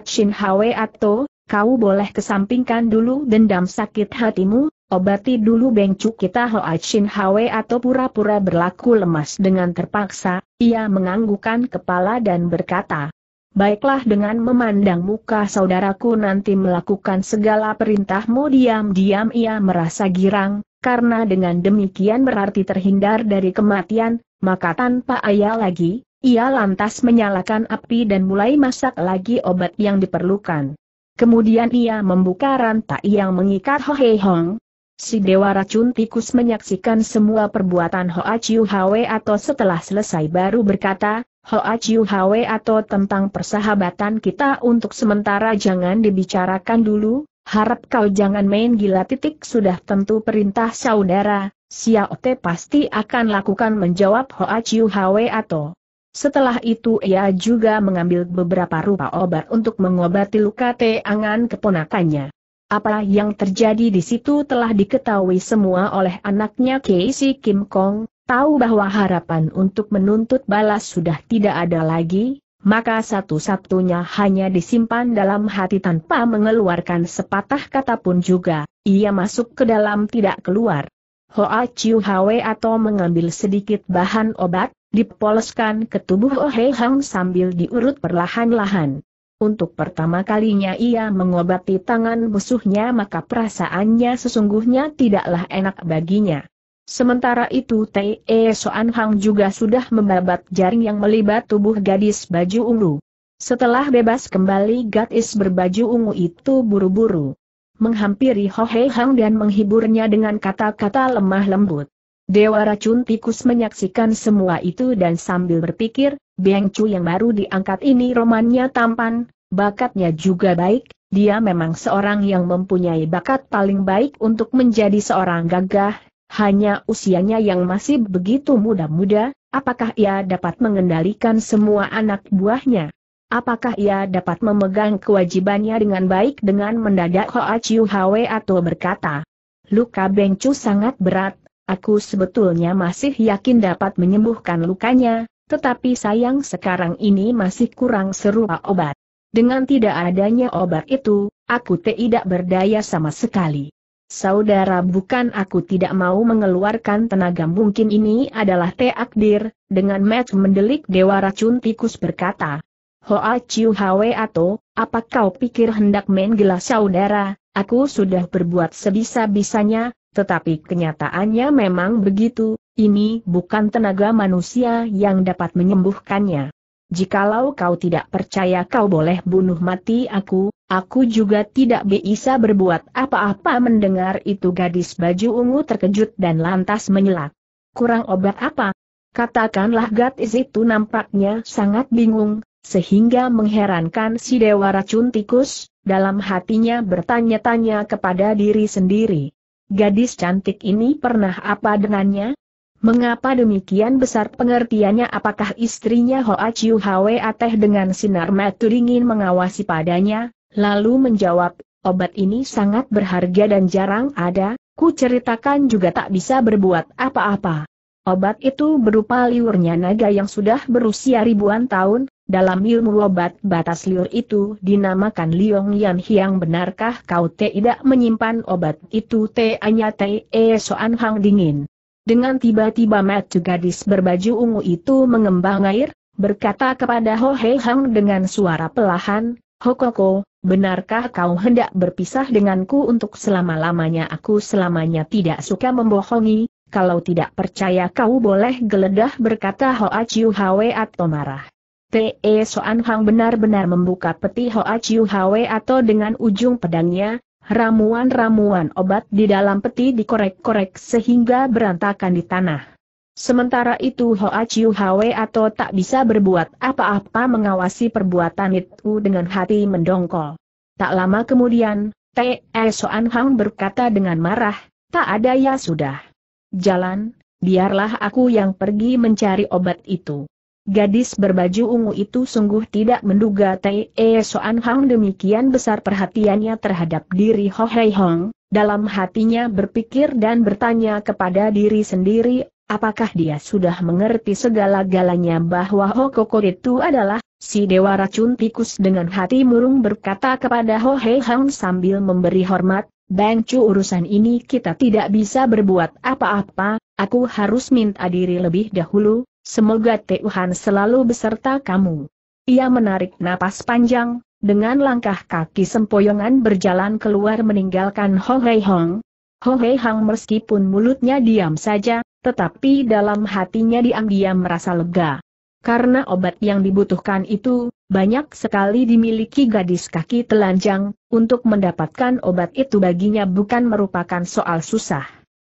Shin Hwe Ato, kau boleh kesampingkan dulu dendam sakit hatimu, obati dulu bengcu kita Shin Hwe atau pura-pura berlaku lemas dengan terpaksa, ia menganggukan kepala dan berkata, Baiklah dengan memandang muka saudaraku nanti melakukan segala perintahmu diam-diam ia merasa girang, karena dengan demikian berarti terhindar dari kematian, maka tanpa ayah lagi, ia lantas menyalakan api dan mulai masak lagi obat yang diperlukan. Kemudian ia membuka rantai yang mengikat Ho Hei Hong. Si Dewa Racun Tikus menyaksikan semua perbuatan Ho Aciu Hwe atau setelah selesai baru berkata, Ho Aciu Hwe atau tentang persahabatan kita untuk sementara jangan dibicarakan dulu, harap kau jangan main gila titik sudah tentu perintah saudara, Xiao Te pasti akan lakukan menjawab Ho Aciu Hwe atau. Setelah itu ia juga mengambil beberapa rupa obat untuk mengobati luka teangan keponakannya. Apa yang terjadi di situ telah diketahui semua oleh anaknya Casey Kim Kong, tahu bahwa harapan untuk menuntut balas sudah tidak ada lagi, maka satu-satunya hanya disimpan dalam hati tanpa mengeluarkan sepatah kata pun juga, ia masuk ke dalam tidak keluar. Hoa Chiu Hwe atau mengambil sedikit bahan obat, dipoleskan ke tubuh Oh Hei Hang sambil diurut perlahan-lahan. Untuk pertama kalinya ia mengobati tangan musuhnya maka perasaannya sesungguhnya tidaklah enak baginya. Sementara itu Tae Soan Hang juga sudah membabat jaring yang melibat tubuh gadis baju ungu. Setelah bebas kembali gadis berbaju ungu itu buru-buru menghampiri Ho Hei Hang dan menghiburnya dengan kata-kata lemah lembut. Dewa racun tikus menyaksikan semua itu dan sambil berpikir, Beng Chu yang baru diangkat ini romannya tampan, bakatnya juga baik, dia memang seorang yang mempunyai bakat paling baik untuk menjadi seorang gagah, hanya usianya yang masih begitu muda-muda, apakah ia dapat mengendalikan semua anak buahnya? Apakah ia dapat memegang kewajibannya dengan baik dengan mendadak Hoa Chiu Hwe atau berkata, Luka Beng Chu sangat berat, Aku sebetulnya masih yakin dapat menyembuhkan lukanya, tetapi sayang sekarang ini masih kurang serupa obat. Dengan tidak adanya obat itu, aku tidak berdaya sama sekali. Saudara bukan aku tidak mau mengeluarkan tenaga mungkin ini adalah teakdir, dengan match mendelik Dewa Racun Tikus berkata. Hoa Chiu Hwe atau, apakah kau pikir hendak main gelas saudara, aku sudah berbuat sebisa-bisanya, tetapi kenyataannya memang begitu, ini bukan tenaga manusia yang dapat menyembuhkannya. Jikalau kau tidak percaya kau boleh bunuh mati aku, aku juga tidak bisa berbuat apa-apa mendengar itu gadis baju ungu terkejut dan lantas menyelak. Kurang obat apa? Katakanlah gadis itu nampaknya sangat bingung, sehingga mengherankan si dewa racun tikus, dalam hatinya bertanya-tanya kepada diri sendiri. Gadis cantik ini pernah apa dengannya? Mengapa demikian besar pengertiannya apakah istrinya Hoa Chiu Hwe Ateh dengan sinar mata dingin mengawasi padanya, lalu menjawab, obat ini sangat berharga dan jarang ada, ku ceritakan juga tak bisa berbuat apa-apa. Obat itu berupa liurnya naga yang sudah berusia ribuan tahun, dalam ilmu obat batas liur itu dinamakan Liong Yan Hiang benarkah kau tidak menyimpan obat itu te anya Te Soan Hang dingin. Dengan tiba-tiba matu gadis berbaju ungu itu mengembang air, berkata kepada Ho Hei Hang dengan suara pelahan, Hokoko, benarkah kau hendak berpisah denganku untuk selama-lamanya aku selamanya tidak suka membohongi, kalau tidak percaya kau boleh geledah berkata Hoa Chiu Hwe atau marah. Te Soan Hang benar-benar membuka peti Hoa Chiu Hwe atau dengan ujung pedangnya, ramuan-ramuan obat di dalam peti dikorek-korek sehingga berantakan di tanah. Sementara itu Hoa Chiu Hwe atau tak bisa berbuat apa-apa mengawasi perbuatan itu dengan hati mendongkol. Tak lama kemudian, Te Soan Hang berkata dengan marah, tak ada ya sudah. Jalan, biarlah aku yang pergi mencari obat itu. Gadis berbaju ungu itu sungguh tidak menduga Tae Soan Hang demikian besar perhatiannya terhadap diri Ho Hei Hong, dalam hatinya berpikir dan bertanya kepada diri sendiri, apakah dia sudah mengerti segala-galanya bahwa Ho Koko itu adalah, si Dewa Racun Tikus dengan hati murung berkata kepada Ho Hei Hong sambil memberi hormat, Bang Chu urusan ini kita tidak bisa berbuat apa-apa, aku harus minta diri lebih dahulu, Semoga Tuhan selalu beserta kamu. Ia menarik napas panjang, dengan langkah kaki sempoyongan berjalan keluar meninggalkan Ho Hei Hong. Ho Hei Hong meskipun mulutnya diam saja, tetapi dalam hatinya diam-diam merasa lega. Karena obat yang dibutuhkan itu, banyak sekali dimiliki gadis kaki telanjang, untuk mendapatkan obat itu baginya bukan merupakan soal susah.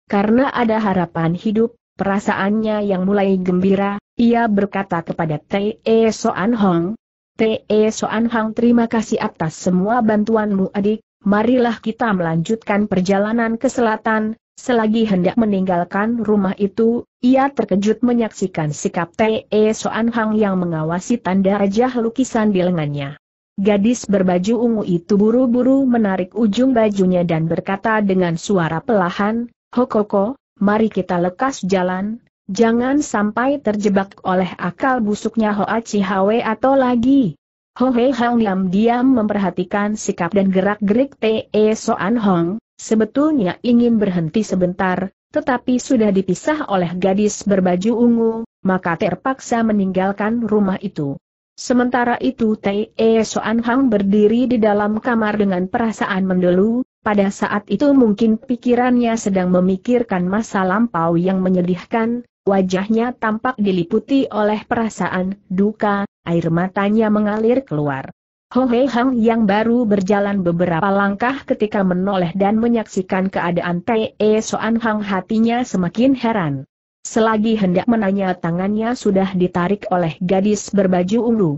Karena ada harapan hidup, Perasaannya yang mulai gembira, ia berkata kepada Te Soan Hong, Te Soan Hong terima kasih atas semua bantuanmu adik, marilah kita melanjutkan perjalanan ke selatan, selagi hendak meninggalkan rumah itu, ia terkejut menyaksikan sikap Te Soan Hong yang mengawasi tanda rajah lukisan di lengannya. Gadis berbaju ungu itu buru-buru menarik ujung bajunya dan berkata dengan suara pelahan, Hokoko, mari kita lekas jalan, jangan sampai terjebak oleh akal busuknya Hoa Chihawe atau lagi. Ho Hei Hang Yam diam memperhatikan sikap dan gerak-gerik Te e Soan Hong, sebetulnya ingin berhenti sebentar, tetapi sudah dipisah oleh gadis berbaju ungu, maka terpaksa meninggalkan rumah itu. Sementara itu Tai E Soan Hang berdiri di dalam kamar dengan perasaan mendelu, pada saat itu mungkin pikirannya sedang memikirkan masa lampau yang menyedihkan, wajahnya tampak diliputi oleh perasaan duka, air matanya mengalir keluar. Ho Hei Hang yang baru berjalan beberapa langkah ketika menoleh dan menyaksikan keadaan Tai E Soan Hang hatinya semakin heran. Selagi hendak menanya tangannya sudah ditarik oleh gadis berbaju ungu.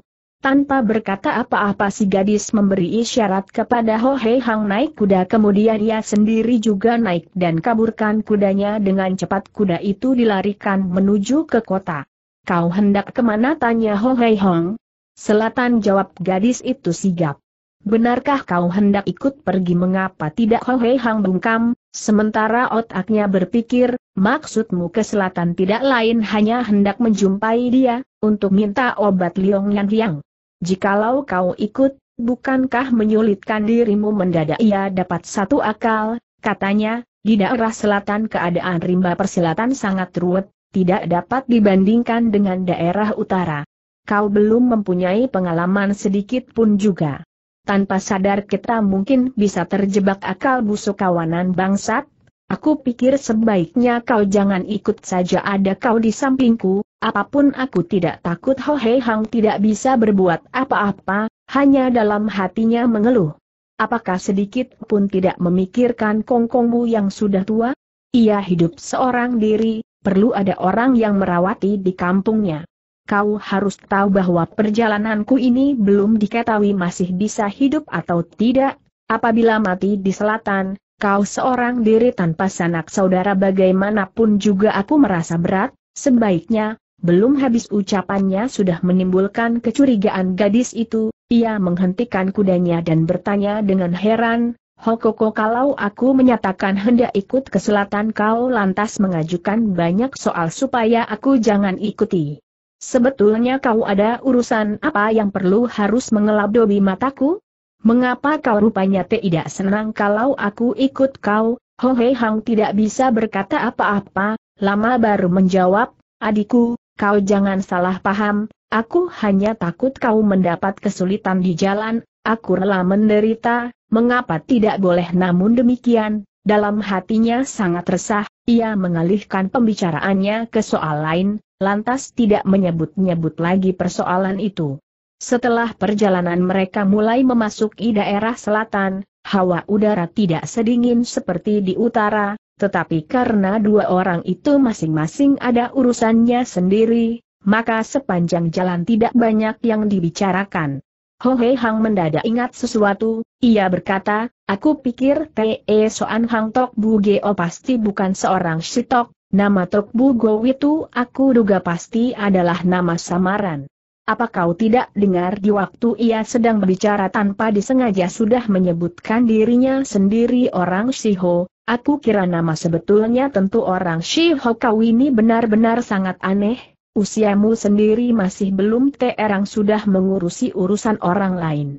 Tanpa berkata apa-apa si gadis memberi isyarat kepada Ho Hei Hang naik kuda kemudian ia sendiri juga naik dan kaburkan kudanya dengan cepat kuda itu dilarikan menuju ke kota. Kau hendak kemana tanya Ho Hei Hong? Selatan jawab gadis itu sigap. Benarkah kau hendak ikut pergi mengapa tidak Ho Hei Hang bungkam, Sementara otaknya berpikir, maksudmu ke selatan tidak lain hanya hendak menjumpai dia, untuk minta obat Liong Yan Hiang. Jikalau kau ikut, bukankah menyulitkan dirimu mendadak ia dapat satu akal, katanya, di daerah selatan keadaan rimba persilatan sangat ruwet, tidak dapat dibandingkan dengan daerah utara. Kau belum mempunyai pengalaman sedikit pun juga tanpa sadar kita mungkin bisa terjebak akal busuk kawanan bangsat. Aku pikir sebaiknya kau jangan ikut saja ada kau di sampingku, apapun aku tidak takut Ho Hei Hang tidak bisa berbuat apa-apa, hanya dalam hatinya mengeluh. Apakah sedikit pun tidak memikirkan kongkongmu yang sudah tua? Ia hidup seorang diri, perlu ada orang yang merawati di kampungnya kau harus tahu bahwa perjalananku ini belum diketahui masih bisa hidup atau tidak, apabila mati di selatan, kau seorang diri tanpa sanak saudara bagaimanapun juga aku merasa berat, sebaiknya, belum habis ucapannya sudah menimbulkan kecurigaan gadis itu, ia menghentikan kudanya dan bertanya dengan heran, Hokoko kalau aku menyatakan hendak ikut ke selatan kau lantas mengajukan banyak soal supaya aku jangan ikuti. Sebetulnya kau ada urusan apa yang perlu harus mengelap dobi mataku? Mengapa kau rupanya tidak senang kalau aku ikut kau? Ho Hei Hang tidak bisa berkata apa-apa, lama baru menjawab, adikku, kau jangan salah paham, aku hanya takut kau mendapat kesulitan di jalan, aku rela menderita, mengapa tidak boleh namun demikian, dalam hatinya sangat resah, ia mengalihkan pembicaraannya ke soal lain, lantas tidak menyebut-nyebut lagi persoalan itu. Setelah perjalanan mereka mulai memasuki daerah selatan, hawa udara tidak sedingin seperti di utara, tetapi karena dua orang itu masing-masing ada urusannya sendiri, maka sepanjang jalan tidak banyak yang dibicarakan. Ho Hei Hang mendadak ingat sesuatu, ia berkata, aku pikir T.E. Soan Hang Tok Bu Geo pasti bukan seorang sitok, Nama bu Go itu aku duga pasti adalah nama samaran. Apa kau tidak dengar di waktu ia sedang berbicara tanpa disengaja sudah menyebutkan dirinya sendiri orang Shiho, aku kira nama sebetulnya tentu orang Shiho kau ini benar-benar sangat aneh, usiamu sendiri masih belum terang sudah mengurusi urusan orang lain.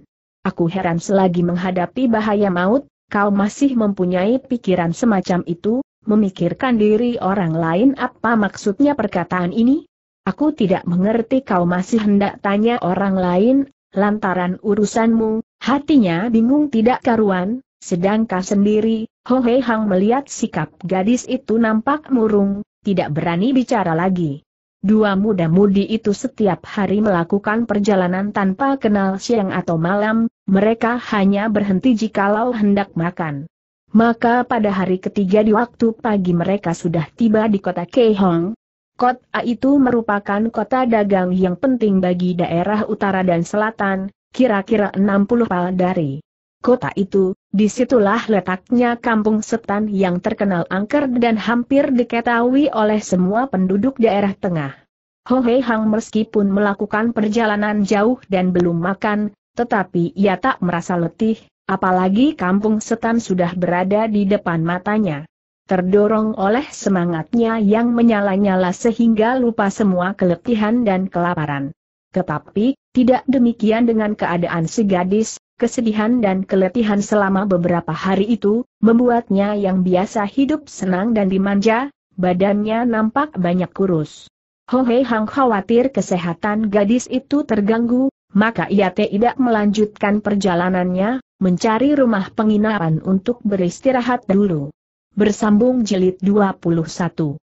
Aku heran selagi menghadapi bahaya maut, kau masih mempunyai pikiran semacam itu, Memikirkan diri orang lain apa maksudnya perkataan ini? Aku tidak mengerti kau masih hendak tanya orang lain, lantaran urusanmu, hatinya bingung tidak karuan, sedangkan sendiri, Ho He Hang melihat sikap gadis itu nampak murung, tidak berani bicara lagi. Dua muda-mudi itu setiap hari melakukan perjalanan tanpa kenal siang atau malam, mereka hanya berhenti jikalau hendak makan. Maka pada hari ketiga di waktu pagi mereka sudah tiba di kota Keihong. Kota itu merupakan kota dagang yang penting bagi daerah utara dan selatan, kira-kira 60 pal dari kota itu, disitulah letaknya kampung setan yang terkenal angker dan hampir diketahui oleh semua penduduk daerah tengah. Ho Hei Hang meskipun melakukan perjalanan jauh dan belum makan, tetapi ia tak merasa letih, Apalagi kampung setan sudah berada di depan matanya. Terdorong oleh semangatnya yang menyala-nyala sehingga lupa semua keletihan dan kelaparan. Tetapi, tidak demikian dengan keadaan si gadis, kesedihan dan keletihan selama beberapa hari itu, membuatnya yang biasa hidup senang dan dimanja, badannya nampak banyak kurus. Hohei Hang khawatir kesehatan gadis itu terganggu, maka ia tidak melanjutkan perjalanannya, mencari rumah penginapan untuk beristirahat dulu. Bersambung jilid 21